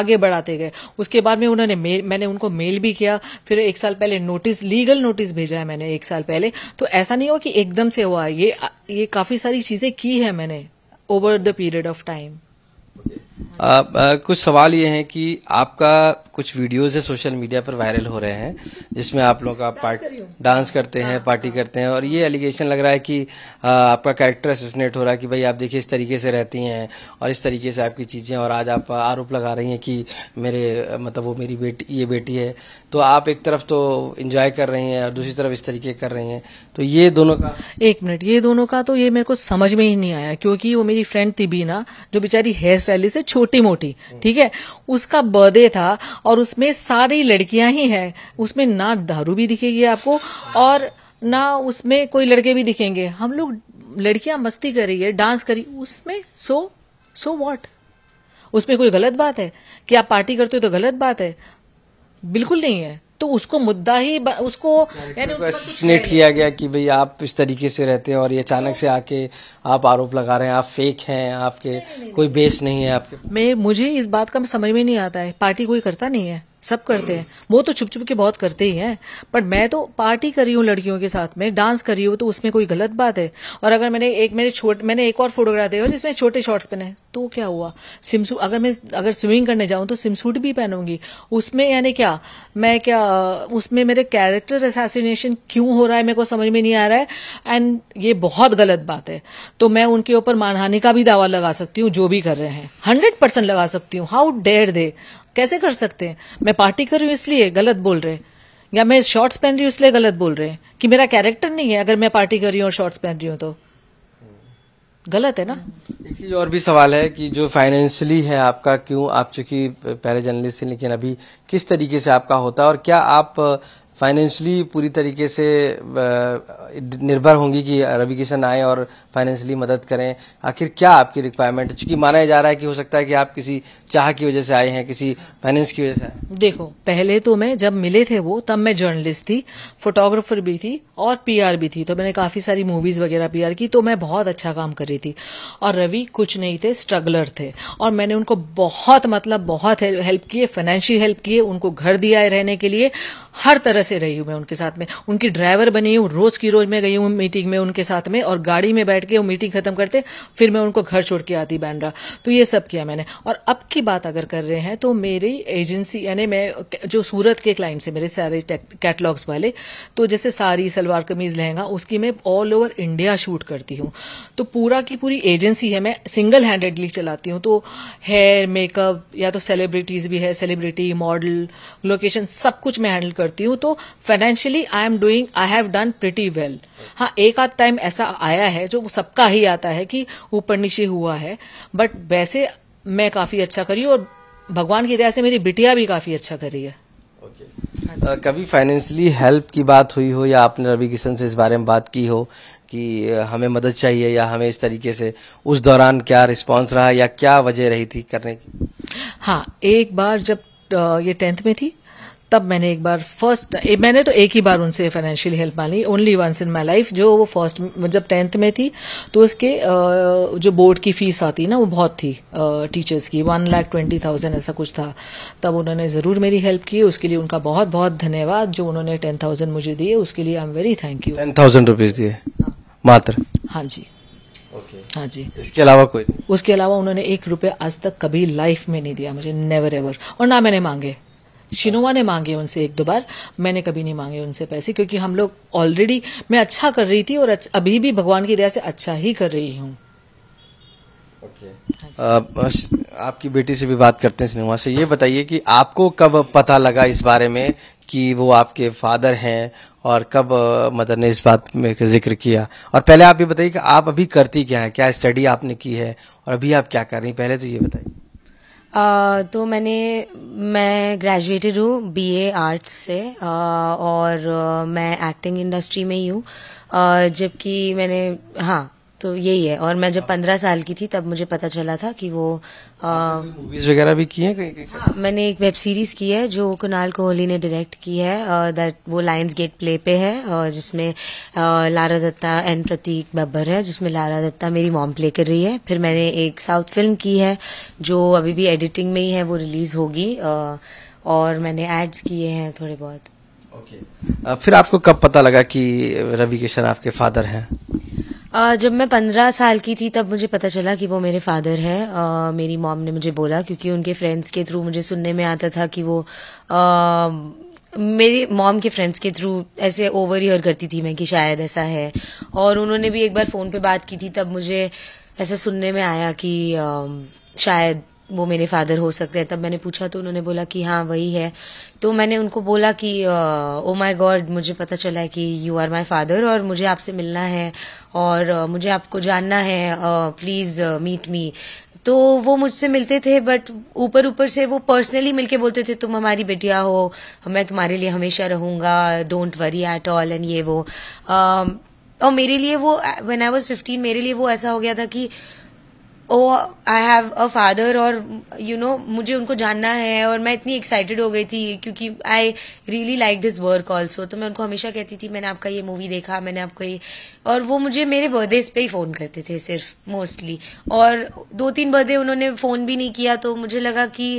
आगे बढ़ाते गए उसके बाद में उन्होंने मैंने उनको मेल भी किया फिर एक साल पहले नोटिस लीगल नोटिस भेजा है मैंने एक साल पहले तो ऐसा नहीं हुआ कि एकदम से हुआ ये ये काफी सारी चीजें की है मैंने over the period of time ah, ah, कुछ सवाल ये हैं कि आपका कुछ वीडियोस है सोशल मीडिया पर वायरल हो रहे हैं जिसमें आप लोग आप पार्ट डांस करते हैं हाँ, पार्टी हाँ। करते हैं और ये एलिगेशन लग रहा है कि आ, आपका कैरेक्टर असिस्नेट हो रहा है कि भाई आप देखिए इस तरीके से रहती हैं और इस तरीके से आपकी चीज़ें और आज आप आरोप लगा रही हैं कि मेरे मतलब वो मेरी बेटी ये बेटी है तो आप एक तरफ तो इंजॉय कर रही हैं और दूसरी तरफ इस तरीके कर रही हैं तो ये दोनों का एक मिनट ये दोनों का तो ये मेरे को समझ में ही नहीं आया क्योंकि वो मेरी फ्रेंड थी बीना जो बेचारी हेयर स्टाइलिस्ट है छोटी मोटी ठीक है उसका बर्थडे था और उसमें सारी लड़कियां ही हैं उसमें ना दारू भी दिखेगी आपको और ना उसमें कोई लड़के भी दिखेंगे हम लोग लड़कियां मस्ती कर रही है डांस करी उसमें सो सो वॉट उसमें कोई गलत बात है कि आप पार्टी करते हो तो गलत बात है बिल्कुल नहीं है तो उसको मुद्दा ही उसको एसोसिनेट किया गया कि भाई आप इस तरीके से रहते हैं और ये अचानक से आके आप आरोप लगा रहे हैं आप फेक हैं आपके कोई बेस नहीं है आपके मैं मुझे इस बात का समझ में नहीं आता है पार्टी कोई करता नहीं है सब करते हैं वो तो छुप छुप के बहुत करते ही हैं पर मैं तो पार्टी कर रही हूँ लड़कियों के साथ में डांस कर रही हूँ तो उसमें कोई गलत बात है और अगर मैंने एक मेरे छोटे मैंने एक और फोटोग्राफ देखा जिसमें छोटे शॉर्ट्स पहने तो क्या हुआ सिमसू अगर मैं अगर स्विमिंग करने जाऊं तो सिमसूट भी पहनूंगी उसमें यानी क्या मैं क्या उसमें मेरे कैरेक्टर असासीनेशन क्यों हो रहा है मेरे को समझ में नहीं आ रहा है एंड ये बहुत गलत बात है तो मैं उनके ऊपर मानहानि का भी दावा लगा सकती हूँ जो भी कर रहे हैं हंड्रेड परसेंट लगा सकती हूँ हाउ डेयर दे कैसे कर सकते हैं मैं पार्टी कर रही हूँ इसलिए गलत बोल रहे या मैं शॉर्ट्स पहन रही हूँ इसलिए गलत बोल रहे हैं कि मेरा कैरेक्टर नहीं है अगर मैं पार्टी कर रही हूँ और शॉर्ट्स पहन रही हूँ तो गलत है ना एक चीज और भी सवाल है कि जो फाइनेंशियली है आपका क्यों आप चूंकि पहले जर्नलिस्ट हैं लेकिन अभी किस तरीके से आपका होता है और क्या आप फाइनेंशली पूरी तरीके से निर्भर होंगी कि रवि किशन आए और फाइनेंशियली मदद करें आखिर क्या आपकी रिक्वायरमेंट है चूंकि माना जा रहा है कि हो सकता है कि आप किसी चाह की वजह से आए हैं किसी फाइनेंस की वजह से देखो पहले तो मैं जब मिले थे वो तब मैं जर्नलिस्ट थी फोटोग्राफर भी थी और पी भी थी तो मैंने काफी सारी मूवीज वगैरह पी की तो मैं बहुत अच्छा काम कर रही थी और रवि कुछ नहीं थे स्ट्रगलर थे और मैंने उनको बहुत मतलब बहुत हेल्प किए फाइनेंशियल हेल्प किए उनको घर दिया है रहने के लिए हर तरह से रही हूँ मैं उनके साथ में उनकी ड्राइवर बनी हूँ रोज की रोज मैं गई हूँ मीटिंग में उनके साथ में और गाड़ी में बैठ के वो मीटिंग खत्म करते फिर मैं उनको घर छोड़ के आती बैंड्रा तो ये सब किया मैंने और अब की बात अगर कर रहे हैं तो मेरी एजेंसी यानी मैं जो सूरत के क्लाइंट्स से मेरे सारे कैटलॉग्स वाले तो जैसे सारी सलवार कमीज लहंगा उसकी मैं ऑल ओवर इंडिया शूट करती हूँ तो पूरा की पूरी एजेंसी है मैं सिंगल हैंडेडली चलाती हूँ तो हेयर मेकअप या तो सेलिब्रिटीज भी है सेलिब्रिटी मॉडल लोकेशन सब कुछ मैं हैंडल कर करती हूँ तो financially I am doing I have done pretty well हाँ एक आध टाइम ऐसा आया है जो सबका ही आता है कि ऊपर नीचे हुआ है बट वैसे मैं काफी अच्छा करी और भगवान की दया से मेरी बिटिया भी काफी अच्छा करी है okay. uh, कभी फाइनेंशियली हेल्प की बात हुई हो या आपने रवि किशन से इस बारे में बात की हो कि हमें मदद चाहिए या हमें इस तरीके से उस दौरान क्या रिस्पांस रहा या क्या वजह रही थी करने की हाँ एक बार जब ये टेंथ में थी तब मैंने एक बार फर्स्ट मैंने तो एक ही बार उनसे फाइनेंशियल हेल्प मांगी only once in my life जो वो फर्स्ट जब टेंथ में थी तो उसके जो बोर्ड की फीस आती ना वो बहुत थी टीचर्स की वन लाख ट्वेंटी थाउजेंड ऐसा कुछ था तब उन्होंने ज़रूर मेरी हेल्प की उसके लिए उनका बहुत बहुत धन्यवाद जो उन्होंने टेन थाउजेंड मुझे दिए उसके लिए I am very thank you ten thousand rupees दिए मात्र हाँ जी Okay. हाँ जी इसके अलावा कोई उसके अलावा उन्होंने एक रुपया आज तक कभी लाइफ में नहीं दिया मुझे नेवर एवर और ना मैंने मांगे शिनोवा ने मांगे उनसे एक दो बार मैंने कभी नहीं मांगे उनसे पैसे क्योंकि हम लोग ऑलरेडी मैं अच्छा कर रही थी और अभी भी भगवान की दया से अच्छा ही कर रही हूँ okay. हाँ uh, आपकी बेटी से भी बात करते हैं शिनोवा से ये बताइए कि आपको कब पता लगा इस बारे में कि वो आपके फादर हैं और कब uh, मदर ने इस बात में जिक्र किया और पहले आप ये बताइए कि आप अभी करती क्या है क्या स्टडी आपने की है और अभी आप क्या कर रही पहले तो ये बताइए Uh, तो मैंने मैं ग्रेजुएटेड हूँ बीए आर्ट्स से uh, और uh, मैं एक्टिंग इंडस्ट्री में ही हूँ जबकि मैंने हाँ तो यही है और मैं जब हाँ। पंद्रह साल की थी तब मुझे पता चला था कि वो मूवीज वगैरह भी की कहीं हाँ, मैंने एक वेब सीरीज की है जो कुणाल कोहली ने डायरेक्ट की है दैट वो लायंस गेट प्ले पे है और जिसमें लारा दत्ता एन प्रतीक बब्बर है जिसमें लारा दत्ता मेरी मॉम प्ले कर रही है फिर मैंने एक साउथ फिल्म की है जो अभी भी एडिटिंग में ही है वो रिलीज होगी और मैंने एड्स किए हैं थोड़े बहुत ओके okay. फिर आपको कब पता लगा कि रवि किशन आपके फादर हैं जब मैं पंद्रह साल की थी तब मुझे पता चला कि वो मेरे फादर है मेरी मॉम ने मुझे बोला क्योंकि उनके फ्रेंड्स के थ्रू मुझे सुनने में आता था कि वो आ, मेरी मॉम के फ्रेंड्स के थ्रू ऐसे ओवर ईयर करती थी मैं कि शायद ऐसा है और उन्होंने भी एक बार फ़ोन पे बात की थी तब मुझे ऐसा सुनने में आया कि आ, शायद वो मेरे फादर हो सकते हैं तब मैंने पूछा तो उन्होंने बोला कि हाँ वही है तो मैंने उनको बोला कि ओ माय गॉड मुझे पता चला है कि यू आर माय फादर और मुझे आपसे मिलना है और uh, मुझे आपको जानना है प्लीज़ मीट मी तो वो मुझसे मिलते थे बट ऊपर ऊपर से वो पर्सनली मिलके बोलते थे तुम हमारी बेटिया हो मैं तुम्हारे लिए हमेशा रहूंगा don't worry at all and ये वो uh, और मेरे लिए वो व्हेन आई वाज फिफ्टीन मेरे लिए वो ऐसा हो गया था कि oh I have a father और यू नो मुझे उनको जानना है और मैं इतनी एक्साइटेड हो गई थी क्योंकि I really like this work also तो मैं उनको हमेशा कहती थी मैंने आपका ये मूवी देखा मैंने आपको ये और वो मुझे मेरे बर्थडे पे ही फ़ोन करते थे सिर्फ मोस्टली और दो तीन बर्थडे उन्होंने फ़ोन भी नहीं किया तो मुझे लगा कि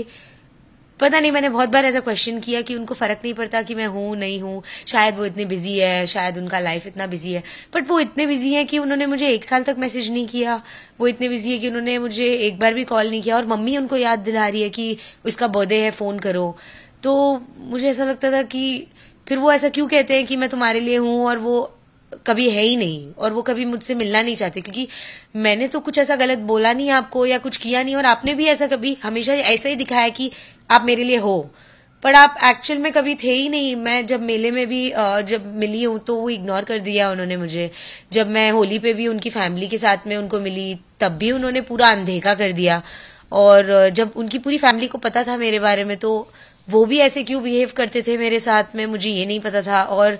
पता नहीं मैंने बहुत बार ऐसा क्वेश्चन किया कि उनको फर्क नहीं पड़ता कि मैं हूं नहीं हूं शायद वो इतने बिजी है शायद उनका लाइफ इतना बिजी है बट वो इतने बिजी है कि उन्होंने मुझे एक साल तक मैसेज नहीं किया वो इतने बिजी है कि उन्होंने मुझे एक बार भी कॉल नहीं किया और मम्मी उनको याद दिला रही है कि उसका बर्थडे है फोन करो तो मुझे ऐसा लगता था कि फिर वो ऐसा क्यों कहते हैं कि मैं तुम्हारे लिए हूं और वो कभी है ही नहीं और वो कभी मुझसे मिलना नहीं चाहते क्योंकि मैंने तो कुछ ऐसा गलत बोला नहीं आपको या कुछ किया नहीं और आपने भी ऐसा कभी हमेशा ऐसा ही दिखाया कि आप मेरे लिए हो पर आप एक्चुअल में कभी थे ही नहीं मैं जब मेले में भी जब मिली हूं तो वो इग्नोर कर दिया उन्होंने मुझे जब मैं होली पे भी उनकी फैमिली के साथ में उनको मिली तब भी उन्होंने पूरा अनदेखा कर दिया और जब उनकी पूरी फैमिली को पता था मेरे बारे में तो वो भी ऐसे क्यों बिहेव करते थे मेरे साथ में मुझे ये नहीं पता था और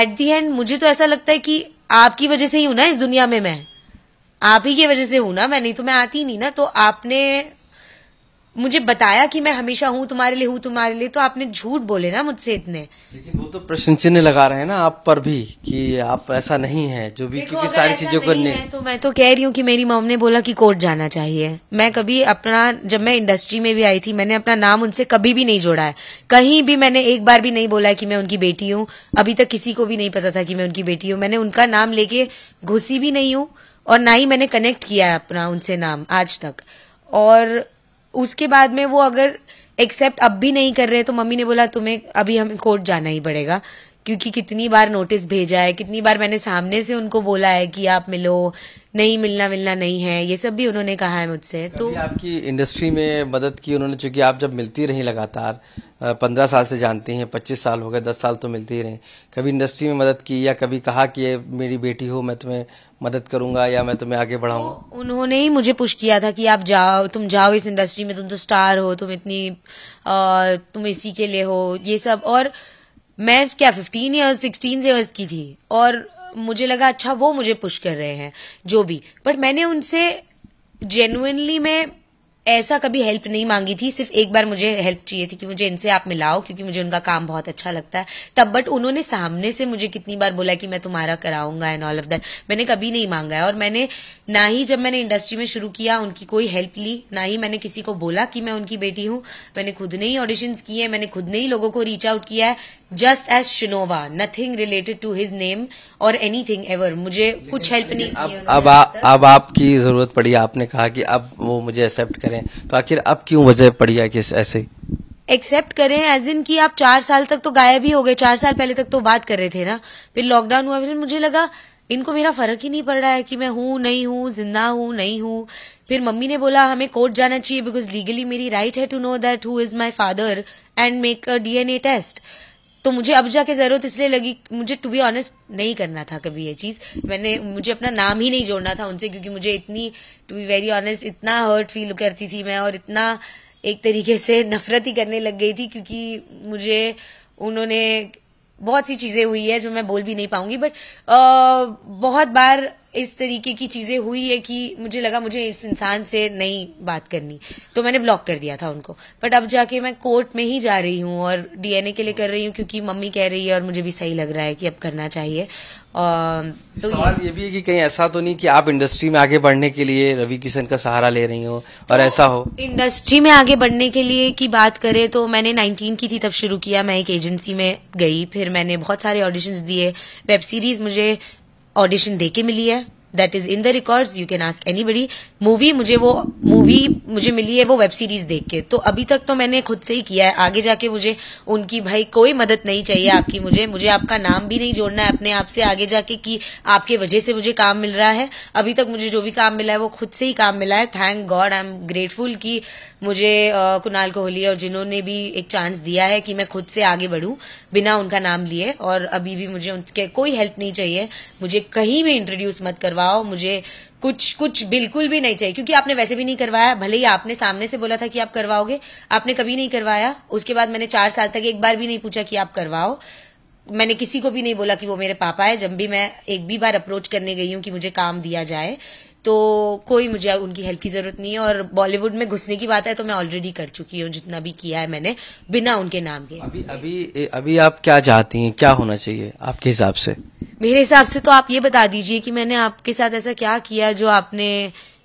एट दी एंड मुझे तो ऐसा लगता है कि आपकी वजह से ही हूं ना इस दुनिया में मैं आप ही की वजह से हूं ना मैं नहीं तो मैं आती नहीं ना तो आपने मुझे बताया कि मैं हमेशा हूँ तुम्हारे लिए हूँ तुम्हारे लिए तो आपने झूठ बोले ना मुझसे इतने लेकिन वो तो प्रश्न चिन्ह लगा रहे हैं ना आप पर भी कि आप ऐसा नहीं है जो भी क्योंकि सारी चीजों को नहीं तो मैं तो कह रही हूँ कि मेरी मॉम ने बोला कि कोर्ट जाना चाहिए मैं कभी अपना जब मैं इंडस्ट्री में भी आई थी मैंने अपना नाम उनसे कभी भी नहीं जोड़ा है कहीं भी मैंने एक बार भी नहीं बोला की कि मैं उनकी बेटी हूँ अभी तक किसी को भी नहीं पता था कि मैं उनकी बेटी हूँ मैंने उनका नाम लेके घुसी भी नहीं हूँ और ना ही मैंने कनेक्ट किया है अपना उनसे नाम आज तक और उसके बाद में वो अगर एक्सेप्ट अब भी नहीं कर रहे तो मम्मी ने बोला तुम्हें अभी हमें कोर्ट जाना ही पड़ेगा क्योंकि कितनी बार नोटिस भेजा है कितनी बार मैंने सामने से उनको बोला है कि आप मिलो नहीं मिलना मिलना नहीं है ये सब भी उन्होंने कहा है मुझसे तो आपकी इंडस्ट्री में मदद की उन्होंने चूंकि आप जब मिलती रही लगातार पंद्रह साल से जानती हैं पच्चीस साल हो गए दस साल तो मिलती रहे कभी इंडस्ट्री में मदद की या कभी कहा कि मेरी बेटी हो मैं तुम्हें मदद करूंगा या मैं तुम्हें आगे बढ़ाऊंगा तो उन्होंने ही मुझे पुश किया था कि आप जाओ तुम जाओ इस इंडस्ट्री में तुम तो स्टार हो तुम इतनी आ, तुम इसी के लिए हो ये सब और मैं क्या फिफ्टीन या सिक्सटीन ईयर्स की थी और मुझे लगा अच्छा वो मुझे पुश कर रहे हैं जो भी बट मैंने उनसे जेन्युनली मैं ऐसा कभी हेल्प नहीं मांगी थी सिर्फ एक बार मुझे हेल्प चाहिए थी कि मुझे इनसे आप मिलाओ क्योंकि मुझे उनका काम बहुत अच्छा लगता है तब बट उन्होंने सामने से मुझे कितनी बार बोला कि मैं तुम्हारा कराऊंगा एंड ऑल ऑफ दैट मैंने कभी नहीं मांगा है और मैंने ना ही जब मैंने इंडस्ट्री में शुरू किया उनकी कोई हेल्प ली ना ही मैंने किसी को बोला कि मैं उनकी बेटी हूं मैंने खुद ने ही ऑडिशन किए मैंने खुद ने ही लोगों को रीच आउट किया है जस्ट एज शिनोवा nothing related to his name और एनी थिंग एवर मुझे कुछ हेल्प नहीं अब अब आपकी जरूरत पड़ी आपने कहा कि अब वो मुझे एक्सेप्ट करें में तो आखिर अब क्यों वजह पड़ी है कि ऐसे एक्सेप्ट करें एज इन कि आप चार साल तक तो गायब ही हो गए चार साल पहले तक तो बात कर रहे थे ना फिर लॉकडाउन हुआ फिर मुझे लगा इनको मेरा फर्क ही नहीं पड़ रहा है कि मैं हूं नहीं हूं जिंदा हूं नहीं हूं फिर मम्मी ने बोला हमें कोर्ट जाना चाहिए बिकॉज लीगली मेरी राइट है to know that who is my father and make a DNA test तो मुझे अब जाके जरूरत इसलिए लगी मुझे टू बी ऑनेस्ट नहीं करना था कभी ये चीज मैंने मुझे अपना नाम ही नहीं जोड़ना था उनसे क्योंकि मुझे इतनी टू बी वेरी ऑनेस्ट इतना हर्ट फील करती थी मैं और इतना एक तरीके से नफरत ही करने लग गई थी क्योंकि मुझे उन्होंने बहुत सी चीजें हुई है जो मैं बोल भी नहीं पाऊंगी बट बहुत बार इस तरीके की चीज़ें हुई है कि मुझे लगा मुझे इस इंसान से नहीं बात करनी तो मैंने ब्लॉक कर दिया था उनको बट अब जाके मैं कोर्ट में ही जा रही हूँ और डीएनए के लिए कर रही हूँ क्योंकि मम्मी कह रही है और मुझे भी सही लग रहा है कि अब करना चाहिए और तो सवाल ये भी है कि कहीं ऐसा तो नहीं कि आप इंडस्ट्री में आगे बढ़ने के लिए रवि किशन का सहारा ले रही हो और तो ऐसा हो इंडस्ट्री में आगे बढ़ने के लिए की बात करें तो मैंने 19 की थी तब शुरू किया मैं एक एजेंसी में गई फिर मैंने बहुत सारे ऑडिशंस दिए वेब सीरीज मुझे ऑडिशन दे के मिली है that is in the record you can ask anybody movie मुझे वो मूवी मुझे मिली है वो वेब सीरीज देख के तो अभी तक तो मैंने खुद से ही किया है आगे जाके मुझे उनकी भाई कोई मदद नहीं चाहिए आपकी मुझे मुझे आपका नाम भी नहीं जोड़ना है अपने आप से आगे जाके कि आपके वजह से मुझे काम मिल रहा है अभी तक मुझे जो भी काम मिला है वो खुद से ही काम मिला है thank god I am grateful कि मुझे कुणाल कोहली और जिन्होंने भी एक चांस दिया है कि मैं खुद से आगे बढ़ू बिना उनका नाम लिए और अभी भी मुझे उनके कोई हेल्प नहीं चाहिए मुझे कहीं भी इंट्रोड्यूस मत करवाओ मुझे कुछ कुछ बिल्कुल भी नहीं चाहिए क्योंकि आपने वैसे भी नहीं करवाया भले ही आपने सामने से बोला था कि आप करवाओगे आपने कभी नहीं करवाया उसके बाद मैंने चार साल तक एक बार भी नहीं पूछा कि आप करवाओ मैंने किसी को भी नहीं बोला कि वो मेरे पापा है जब भी मैं एक भी बार अप्रोच करने गई हूं कि मुझे काम दिया जाए तो कोई मुझे उनकी हेल्प की जरूरत नहीं है और बॉलीवुड में घुसने की बात है तो मैं ऑलरेडी कर चुकी हूँ जितना भी किया है मैंने बिना उनके नाम के अभी अभी अभी आप क्या चाहती हैं क्या होना चाहिए आपके हिसाब से मेरे हिसाब से तो आप ये बता दीजिए कि मैंने आपके साथ ऐसा क्या किया जो आपने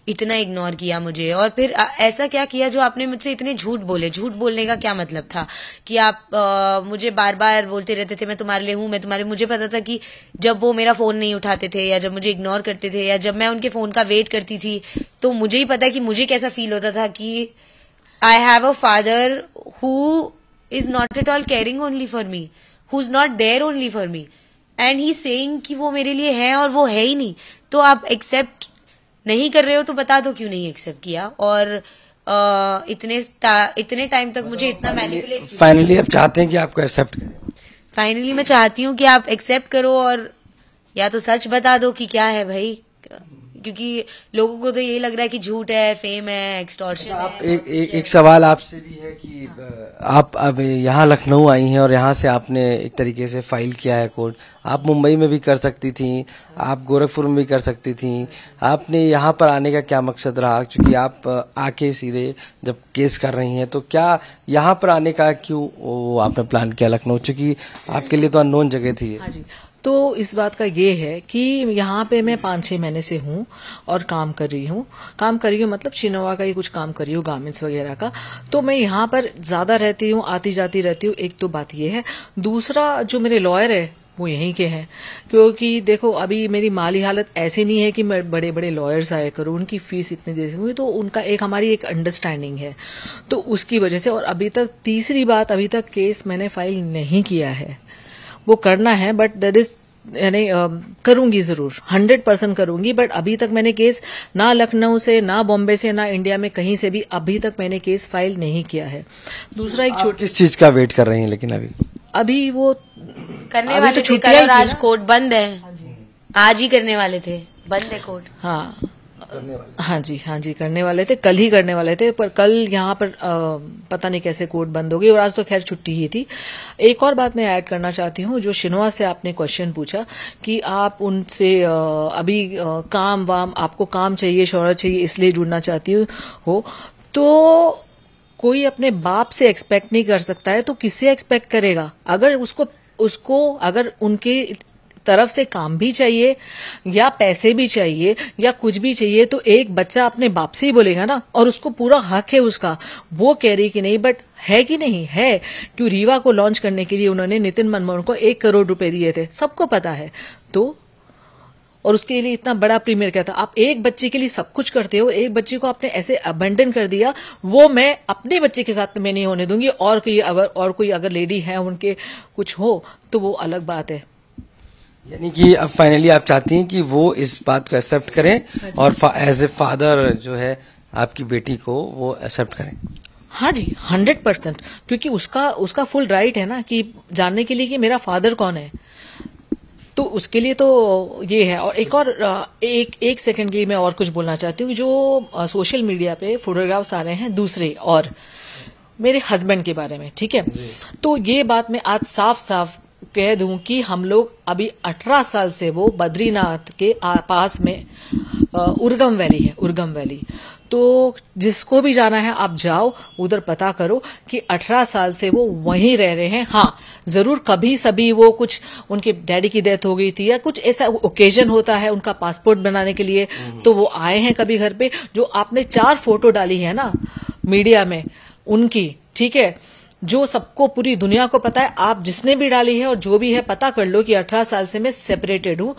इतना इग्नोर किया मुझे और फिर ऐसा क्या किया जो आपने मुझसे इतने झूठ बोले झूठ बोलने का क्या मतलब था कि आप आ, मुझे बार बार बोलते रहते थे मैं तुम्हारे लिए हूं मैं तुम्हारे मुझे पता था कि जब वो मेरा फोन नहीं उठाते थे या जब मुझे इग्नोर करते थे या जब मैं उनके फोन का वेट करती थी तो मुझे ही पता कि मुझे कैसा फील होता था कि I have a father who is not at all caring only for me who is not there only for me and he saying कि वो मेरे लिए है और वो है ही नहीं तो आप एक्सेप्ट नहीं कर रहे हो तो बता दो क्यों नहीं एक्सेप्ट किया और आ, इतने इतने टाइम तक मुझे इतना मैनिपुलेट फाइनली आप चाहते हैं कि आपको एक्सेप्ट करें फाइनली मैं चाहती हूँ कि आप एक्सेप्ट करो और या तो सच बता दो कि क्या है भाई क्योंकि लोगों को तो यही लग रहा है कि झूठ है फेम है एक्सटॉर्शन अच्छा, तो आप है, एक, एक, एक अच्छा। सवाल आपसे भी है कि हाँ। आप अब यहाँ लखनऊ आई हैं और यहाँ से आपने एक तरीके से फाइल किया है कोर्ट आप मुंबई में भी कर सकती थी आप गोरखपुर में भी कर सकती थी आपने यहाँ पर आने का क्या मकसद रहा क्योंकि आप आके सीधे जब केस कर रही हैं तो क्या यहाँ पर आने का क्यों आपने प्लान किया लखनऊ चूंकि आपके लिए तो अनोन जगह थी हाँ जी तो इस बात का ये है कि यहाँ पे मैं पांच छह महीने से हूँ और काम कर रही हूँ काम कर रही हूँ मतलब शिनोवा का ही कुछ काम कर रही हूँ गार्मेंट्स वगैरह का तो मैं यहाँ पर ज़्यादा रहती हूँ आती जाती रहती हूँ एक तो बात ये है दूसरा जो मेरे लॉयर है वो यहीं के हैं क्योंकि देखो अभी मेरी माली हालत ऐसी नहीं है कि मैं बड़े बड़े लॉयर्स आया करूं उनकी फीस इतनी दे हुई तो उनका एक हमारी एक अंडरस्टैंडिंग है तो उसकी वजह से और अभी तक तीसरी बात अभी तक केस मैंने फाइल नहीं किया है वो करना है बट देर इज यानी um, करूंगी जरूर हंड्रेड परसेंट करूंगी बट अभी तक मैंने केस ना लखनऊ से ना बॉम्बे से ना इंडिया में कहीं से भी अभी तक मैंने केस फाइल नहीं किया है दूसरा एक छोटी किस चीज का वेट कर रहे हैं लेकिन अभी अभी वो करने तो वाले तो छुट्टियां आज कोर्ट बंद है हाँ आज ही करने वाले थे बंद है कोर्ट हाँ करने वाले हाँ जी हाँ जी करने वाले थे कल ही करने वाले थे पर कल यहाँ पर आ, पता नहीं कैसे कोर्ट बंद हो गई और आज तो खैर छुट्टी ही थी एक और बात मैं ऐड करना चाहती हूँ जो शिनवा से आपने क्वेश्चन पूछा कि आप उनसे अभी आ, काम वाम आपको काम चाहिए शौहरत चाहिए इसलिए जुड़ना चाहती हो तो कोई अपने बाप से एक्सपेक्ट नहीं कर सकता है तो किससे एक्सपेक्ट करेगा अगर उसको उसको अगर उनके तरफ से काम भी चाहिए या पैसे भी चाहिए या कुछ भी चाहिए तो एक बच्चा अपने बाप से ही बोलेगा ना और उसको पूरा हक है उसका वो कह रही कि नहीं बट है कि नहीं है क्यों रीवा को लॉन्च करने के लिए उन्होंने नितिन मनमोहन को एक करोड़ रुपए दिए थे सबको पता है तो और उसके लिए इतना बड़ा प्रीमियर क्या था आप एक बच्चे के लिए सब कुछ करते हो एक बच्चे को आपने ऐसे अबंडन कर दिया वो मैं अपने बच्चे के साथ में नहीं होने दूंगी और कोई अगर और कोई अगर लेडी है उनके कुछ हो तो वो अलग बात है यानी कि अब फाइनली आप चाहती हैं कि वो इस बात को एक्सेप्ट करें हाँ और एज ए फादर जो है आपकी बेटी को वो एक्सेप्ट करें हाँ जी हंड्रेड परसेंट क्योंकि उसका उसका फुल राइट है ना कि जानने के लिए कि मेरा फादर कौन है तो उसके लिए तो ये है और एक और एक एक सेकंड के लिए मैं और कुछ बोलना चाहती हूँ जो सोशल मीडिया पे फोटोग्राफ्स आ रहे हैं दूसरे और मेरे हस्बैंड के बारे में ठीक है तो ये बात मैं आज साफ साफ कह दूं कि हम लोग अभी 18 साल से वो बद्रीनाथ के पास में उर्गम वैली है उर्गम वैली तो जिसको भी जाना है आप जाओ उधर पता करो कि 18 साल से वो वहीं रह रहे हैं हाँ जरूर कभी सभी वो कुछ उनके डैडी की डेथ हो गई थी या कुछ ऐसा ओकेजन होता है उनका पासपोर्ट बनाने के लिए तो वो आए हैं कभी घर पे जो आपने चार फोटो डाली है ना मीडिया में उनकी ठीक है जो सबको पूरी दुनिया को पता है आप जिसने भी डाली है और जो भी है पता कर लो कि अठारह साल से मैं सेपरेटेड हूं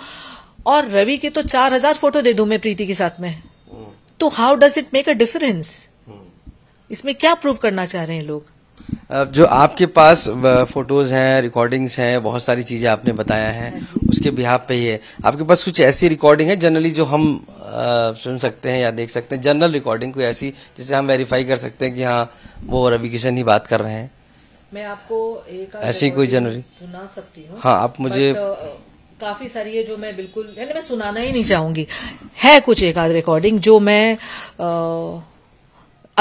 और रवि के तो चार हजार फोटो दे दू मैं प्रीति के साथ में तो how does it make a difference इसमें क्या प्रूव करना चाह रहे हैं लोग जो आपके पास फोटोज हैं रिकॉर्डिंग्स हैं बहुत सारी चीजें आपने बताया है हाँ उसके बिहार पे ही है आपके पास कुछ ऐसी रिकॉर्डिंग है जनरली जो हम आ, सुन सकते हैं या देख सकते हैं जनरल रिकॉर्डिंग कोई ऐसी जिसे हम वेरीफाई कर सकते हैं कि हाँ वो रवि किशन ही बात कर रहे हैं मैं आपको एक ऐसी कोई जनरी सुना सकती हूँ हाँ आप मुझे uh, काफी सारी है जो मैं बिल्कुल यानी मैं सुनाना ही नहीं चाहूंगी है कुछ एक आध रिकॉर्डिंग जो मैं आ, uh,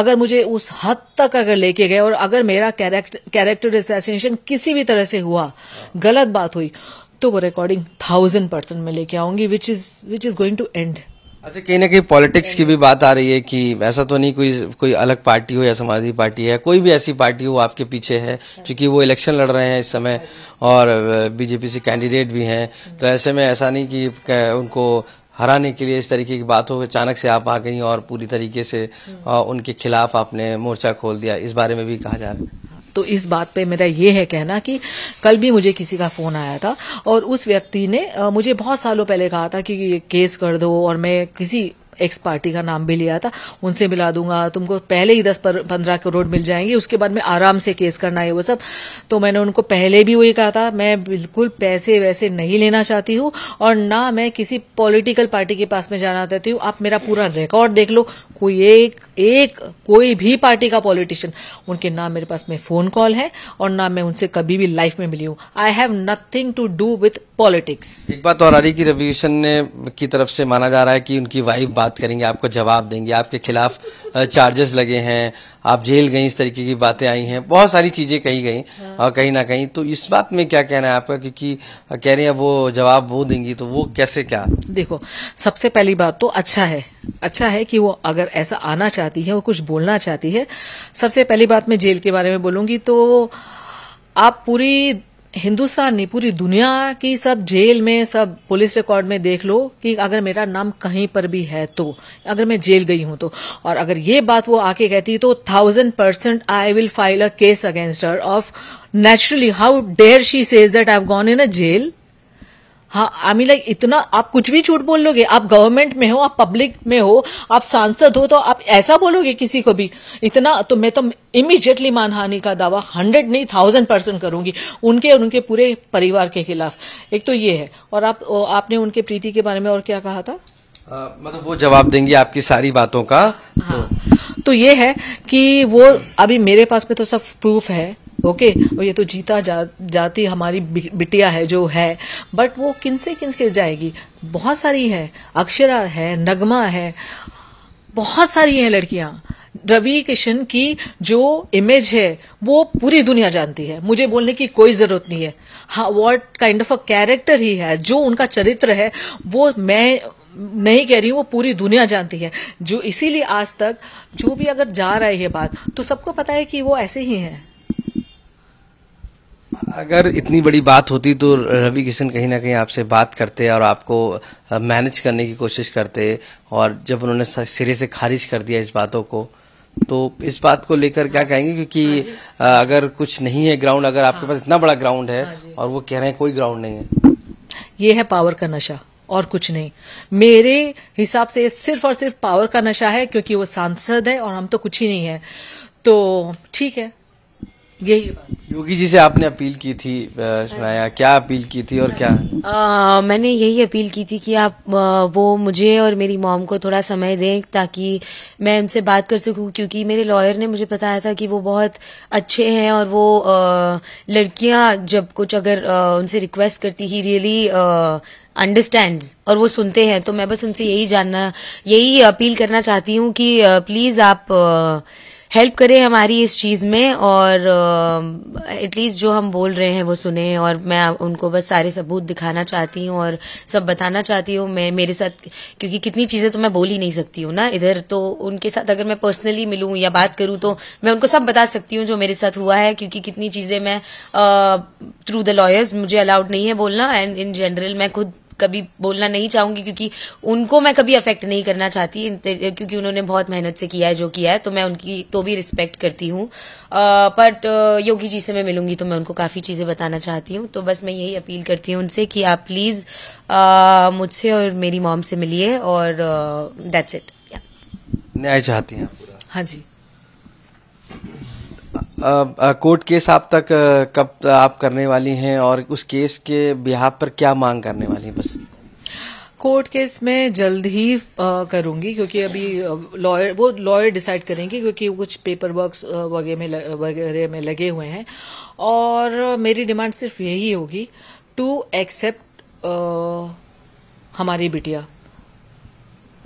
अगर मुझे उस हद तक अगर लेके गए और अगर मेरा कैरेक्टर असैसिनेशन किसी भी तरह से हुआ गलत बात हुई तो वो रिकॉर्डिंग थाउजेंड परसेंट में लेके आऊंगी which is which is going to end अच्छा कहीं ना कहीं पॉलिटिक्स की भी बात आ रही है कि ऐसा तो नहीं कोई कोई अलग पार्टी हो या समाजवादी पार्टी है कोई भी ऐसी पार्टी हो आपके पीछे है क्योंकि वो इलेक्शन लड़ रहे हैं इस समय और बीजेपी से कैंडिडेट भी हैं तो ऐसे में ऐसा नहीं कि उनको हराने के लिए इस तरीके की बात हो अचानक से आप आ गई और पूरी तरीके से उनके खिलाफ आपने मोर्चा खोल दिया इस बारे में भी कहा जा रहा है तो इस बात पे मेरा ये है कहना कि कल भी मुझे किसी का फोन आया था और उस व्यक्ति ने मुझे बहुत सालों पहले कहा था कि ये केस कर दो और मैं किसी एक्स पार्टी का नाम भी लिया था उनसे मिला दूंगा तुमको पहले ही दस पर पंद्रह करोड़ मिल जाएंगे उसके बाद में आराम से केस करना है वो सब तो मैंने उनको पहले भी वही कहा था मैं बिल्कुल पैसे वैसे नहीं लेना चाहती हूँ और ना मैं किसी पॉलिटिकल पार्टी के पास में जाना चाहती हूँ आप मेरा पूरा रिकॉर्ड देख लो कोई एक एक कोई भी पार्टी का पॉलिटिशियन उनके ना मेरे पास में फोन कॉल है और ना मैं उनसे कभी भी लाइफ में मिली हूँ I have nothing to do with politics एक बात और आ रही की रविशन ने की तरफ से माना जा रहा है कि उनकी वाइफ बात करेंगे आपको जवाब देंगे आपके खिलाफ चार्जेस लगे हैं आप जेल गई इस तरीके की बातें आई हैं बहुत सारी चीजें कही गई हाँ। और कहीं ना कहीं तो इस बात में क्या कहना है आपका क्योंकि कह रहे हैं वो जवाब वो देंगी तो वो कैसे क्या देखो सबसे पहली बात तो अच्छा है अच्छा है कि वो अगर ऐसा आना चाहती है वो कुछ बोलना चाहती है सबसे पहली बात मैं जेल के बारे में बोलूंगी तो आप पूरी हिंदुस्तान नहीं पूरी दुनिया की सब जेल में सब पुलिस रिकॉर्ड में देख लो कि अगर मेरा नाम कहीं पर भी है तो अगर मैं जेल गई हूं तो और अगर ये बात वो आके कहती तो thousand percent I will file a case against her of naturally how dare she says that I have gone in a jail हाँ आई मीन लाइक इतना आप कुछ भी झूठ बोल लोगे आप गवर्नमेंट में हो आप पब्लिक में हो आप सांसद हो तो आप ऐसा बोलोगे किसी को भी इतना तो मैं तो इमीजिएटली मानहानि का दावा हंड्रेड नहीं थाउजेंड परसेंट करूंगी उनके और उनके पूरे परिवार के खिलाफ एक तो ये है और आप आपने उनके प्रीति के बारे में और क्या कहा था आ, मतलब वो जवाब देंगी आपकी सारी बातों का तो हाँ तो, तो ये है कि वो अभी मेरे पास में तो सब प्रूफ है ओके okay, ये तो जीता जा, जाती हमारी बिटिया है जो है बट वो किन से किन से जाएगी बहुत सारी है अक्षरा है नगमा है बहुत सारी हैं लड़कियां रवि किशन की जो इमेज है वो पूरी दुनिया जानती है मुझे बोलने की कोई जरूरत नहीं है हाँ what kind of a character he है जो उनका चरित्र है वो मैं नहीं कह रही हूँ वो पूरी दुनिया जानती है जो इसीलिए आज तक जो भी अगर जा रही है बात तो सबको पता है कि वो ऐसे ही हैं अगर इतनी बड़ी बात होती तो रवि किशन कहीं ना कहीं आपसे बात करते और आपको मैनेज करने की कोशिश करते और जब उन्होंने सिरे से खारिज कर दिया इस बातों को तो इस बात को लेकर क्या कहेंगे क्योंकि हाँ अगर कुछ नहीं है ग्राउंड अगर आपके हाँ। पास इतना बड़ा ग्राउंड है हाँ और वो कह रहे हैं कोई ग्राउंड नहीं है ये है पावर का नशा और कुछ नहीं मेरे हिसाब से सिर्फ और सिर्फ पावर का नशा है क्योंकि वो सांसद है और हम तो कुछ ही नहीं है तो ठीक है यही योगी जी से आपने अपील की थी सुनाया क्या अपील की थी और क्या आ, मैंने यही अपील की थी कि आप वो मुझे और मेरी मॉम को थोड़ा समय दें ताकि मैं उनसे बात कर सकूं क्योंकि मेरे लॉयर ने मुझे बताया था कि वो बहुत अच्छे हैं और वो लड़कियां जब कुछ अगर आ, उनसे रिक्वेस्ट करती ही रियली अंडरस्टैंड और वो सुनते हैं तो मैं बस उनसे यही जानना यही अपील करना चाहती हूँ कि प्लीज आप हेल्प करें हमारी इस चीज़ में और एटलीस्ट जो हम बोल रहे हैं वो सुने और मैं उनको बस सारे सबूत दिखाना चाहती हूँ और सब बताना चाहती हूँ मैं मेरे साथ क्योंकि कितनी चीज़ें तो मैं बोल ही नहीं सकती हूँ ना इधर तो उनके साथ अगर मैं पर्सनली मिलूँ या बात करूँ तो मैं उनको सब बता सकती हूँ जो मेरे साथ हुआ है क्योंकि कितनी चीज़ें मैं थ्रू द लॉयर्स मुझे अलाउड नहीं है बोलना एंड इन जनरल मैं खुद कभी बोलना नहीं चाहूंगी क्योंकि उनको मैं कभी अफेक्ट नहीं करना चाहती क्योंकि उन्होंने बहुत मेहनत से किया है जो किया है तो मैं उनकी तो भी रिस्पेक्ट करती हूँ बट योगी जी से मैं मिलूंगी तो मैं उनको काफी चीजें बताना चाहती हूँ तो बस मैं यही अपील करती हूँ उनसे कि आप प्लीज मुझसे और मेरी मॉम से मिलिए और दैट्स इट न्याय चाहती हैं हाँ जी कोर्ट केस आप तक कब आप करने वाली हैं और उस केस के बिहार पर क्या मांग करने वाली हैं बस कोर्ट केस में जल्द ही करूंगी क्योंकि अभी लॉयर वो लॉयर डिसाइड करेंगे क्योंकि कुछ पेपर वर्क वगैरह वगैरह में लगे हुए हैं और मेरी डिमांड सिर्फ यही होगी टू एक्सेप्ट हमारी बिटिया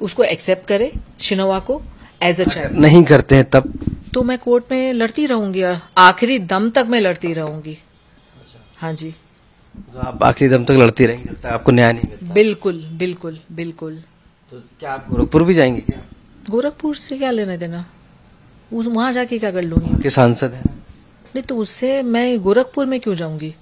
उसको एक्सेप्ट करे शिनोवा को एज अ चाइल्ड नहीं करते हैं तब तो मैं कोर्ट में लड़ती रहूंगी और आखिरी दम तक मैं लड़ती रहूंगी अच्छा। हाँ जी तो आप आखिरी दम तक लड़ती रहेंगी आपको न्याय नहीं मिलता बिल्कुल बिल्कुल बिल्कुल तो क्या आप गोरखपुर भी जाएंगे क्या गोरखपुर से क्या लेने देना वहां जाके क्या कर लूंगी सांसद है नहीं तो उससे मैं गोरखपुर में क्यों जाऊंगी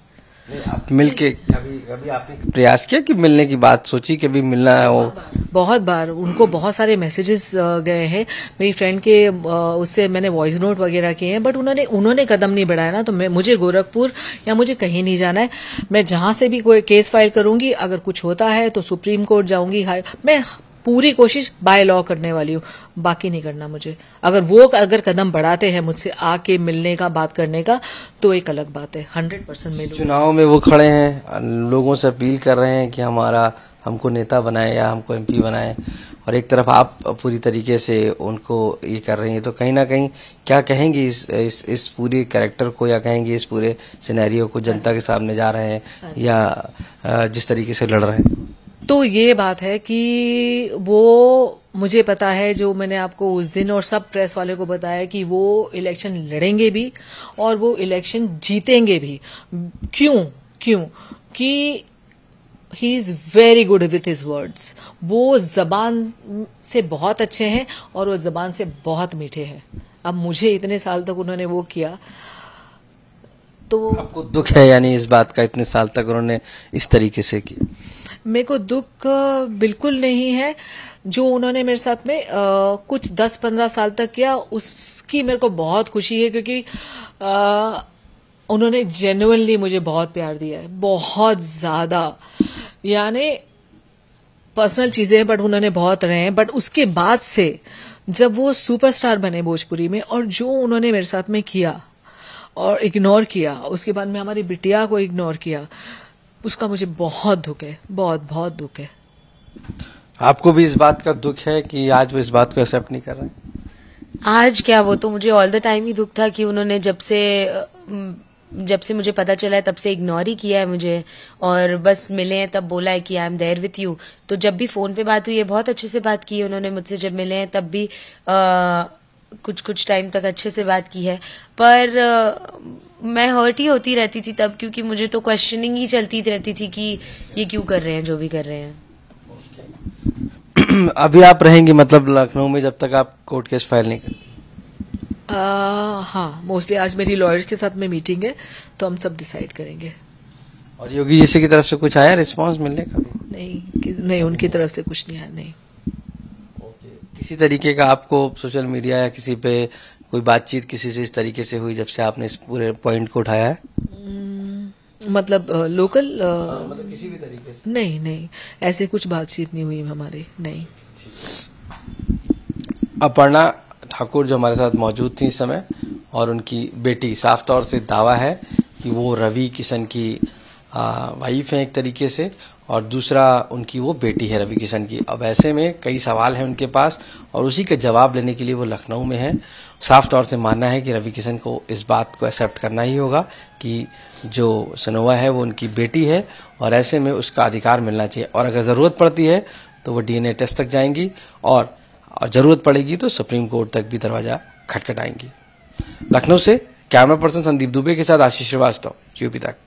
मिल के आपने प्रयास किया कि मिलने की बात सोची कि अभी मिलना है वो बहुत बार उनको बहुत सारे मैसेजेस गए हैं मेरी फ्रेंड के उससे मैंने वॉइस नोट वगैरह किए हैं बट उन्होंने उन्होंने कदम नहीं बढ़ाया ना तो मैं मुझे गोरखपुर या मुझे कहीं नहीं जाना है मैं जहां से भी कोई केस फाइल करूंगी अगर कुछ होता है तो सुप्रीम कोर्ट जाऊंगी मैं पूरी कोशिश बाय लॉ करने वाली हूँ बाकी नहीं करना मुझे अगर वो अगर कदम बढ़ाते हैं मुझसे आके मिलने का बात करने का तो एक अलग बात है हंड्रेड परसेंट चुनाव में वो खड़े हैं लोगों से अपील कर रहे हैं कि हमारा हमको नेता बनाए या हमको एमपी बनाए और एक तरफ आप पूरी तरीके से उनको ये कर रही हैं तो कहीं ना कहीं क्या कहेंगी इस इस इस पूरे कैरेक्टर को या कहेंगी इस पूरे सिनेरियो को जनता के सामने जा रहे हैं हाँ या जिस तरीके से लड़ रहे हैं तो ये बात है कि वो मुझे पता है जो मैंने आपको उस दिन और सब प्रेस वाले को बताया कि वो इलेक्शन लड़ेंगे भी और वो इलेक्शन जीतेंगे भी क्यों क्यों कि he is very good with his words वो जबान से बहुत अच्छे हैं और वो जबान से बहुत मीठे हैं अब मुझे इतने साल तक उन्होंने वो किया तो आपको दुख है यानी इस बात का इतने साल तक उन्होंने इस तरीके से किया मेरे को दुख बिल्कुल नहीं है जो उन्होंने मेरे साथ में आ, कुछ दस पंद्रह साल तक किया उसकी मेरे को बहुत खुशी है क्योंकि आ, उन्होंने जेन्युनली मुझे बहुत प्यार दिया है बहुत ज्यादा यानी पर्सनल चीजें हैं बट उन्होंने बहुत रहे हैं बट उसके बाद से जब वो सुपरस्टार बने भोजपुरी में और जो उन्होंने मेरे साथ में किया और इग्नोर किया उसके बाद में हमारी बिटिया को इग्नोर किया उसका मुझे बहुत दुख है बहुत बहुत दुख है आपको भी इस बात का दुख है कि आज वो इस बात को एक्सेप्ट नहीं कर रहे आज क्या वो तो मुझे ऑल द टाइम ही दुख था कि उन्होंने जब से जब से मुझे पता चला है तब से इग्नोर ही किया है मुझे और बस मिले हैं तब बोला है कि I am there with you तो जब भी फोन पे बात हुई है बहुत अच्छे से बात की है उन्होंने मुझसे जब मिले हैं तब भी आ, कुछ कुछ टाइम तक अच्छे से बात की है पर आ, मैं हर्ट ही होती रहती थी तब क्योंकि मुझे तो क्वेश्चनिंग ही चलती रहती थी कि ये क्यों कर रहे हैं जो भी कर रहे हैं अभी आप रहेंगे मतलब लखनऊ में जब तक आप कोर्ट केस फाइल नहीं करते हाँ मोस्टली आज मेरी लॉयर के साथ में मीटिंग है तो हम सब डिसाइड करेंगे और योगी जी से की तरफ से कुछ आया रिस्पांस मिलने का नहीं नहीं उनकी तरफ से कुछ नहीं आया नहीं किसी तरीके का आपको सोशल मीडिया या किसी पे कोई बातचीत किसी से इस तरीके से हुई जब से आपने इस पूरे पॉइंट को उठाया है हम्म, मतलब लोकल आ, मतलब किसी भी तरीके से नहीं नहीं ऐसे कुछ बातचीत नहीं हुई हमारे नहीं अपर्णा ठाकुर जो हमारे साथ मौजूद थी इस समय और उनकी बेटी साफ तौर से दावा है कि वो रवि किशन की वाइफ है एक तरीके से और दूसरा उनकी वो बेटी है रवि किशन की अब ऐसे में कई सवाल हैं उनके पास और उसी के जवाब लेने के लिए वो लखनऊ में है साफ तौर से मानना है कि रवि किशन को इस बात को एक्सेप्ट करना ही होगा कि जो सनोवा है वो उनकी बेटी है और ऐसे में उसका अधिकार मिलना चाहिए और अगर ज़रूरत पड़ती है तो वो डीएनए टेस्ट तक जाएंगी और, और ज़रूरत पड़ेगी तो सुप्रीम कोर्ट तक भी दरवाज़ा खटखटाएंगी लखनऊ से कैमरा पर्सन संदीप दुबे के साथ आशीष श्रीवास्तव यूपी तक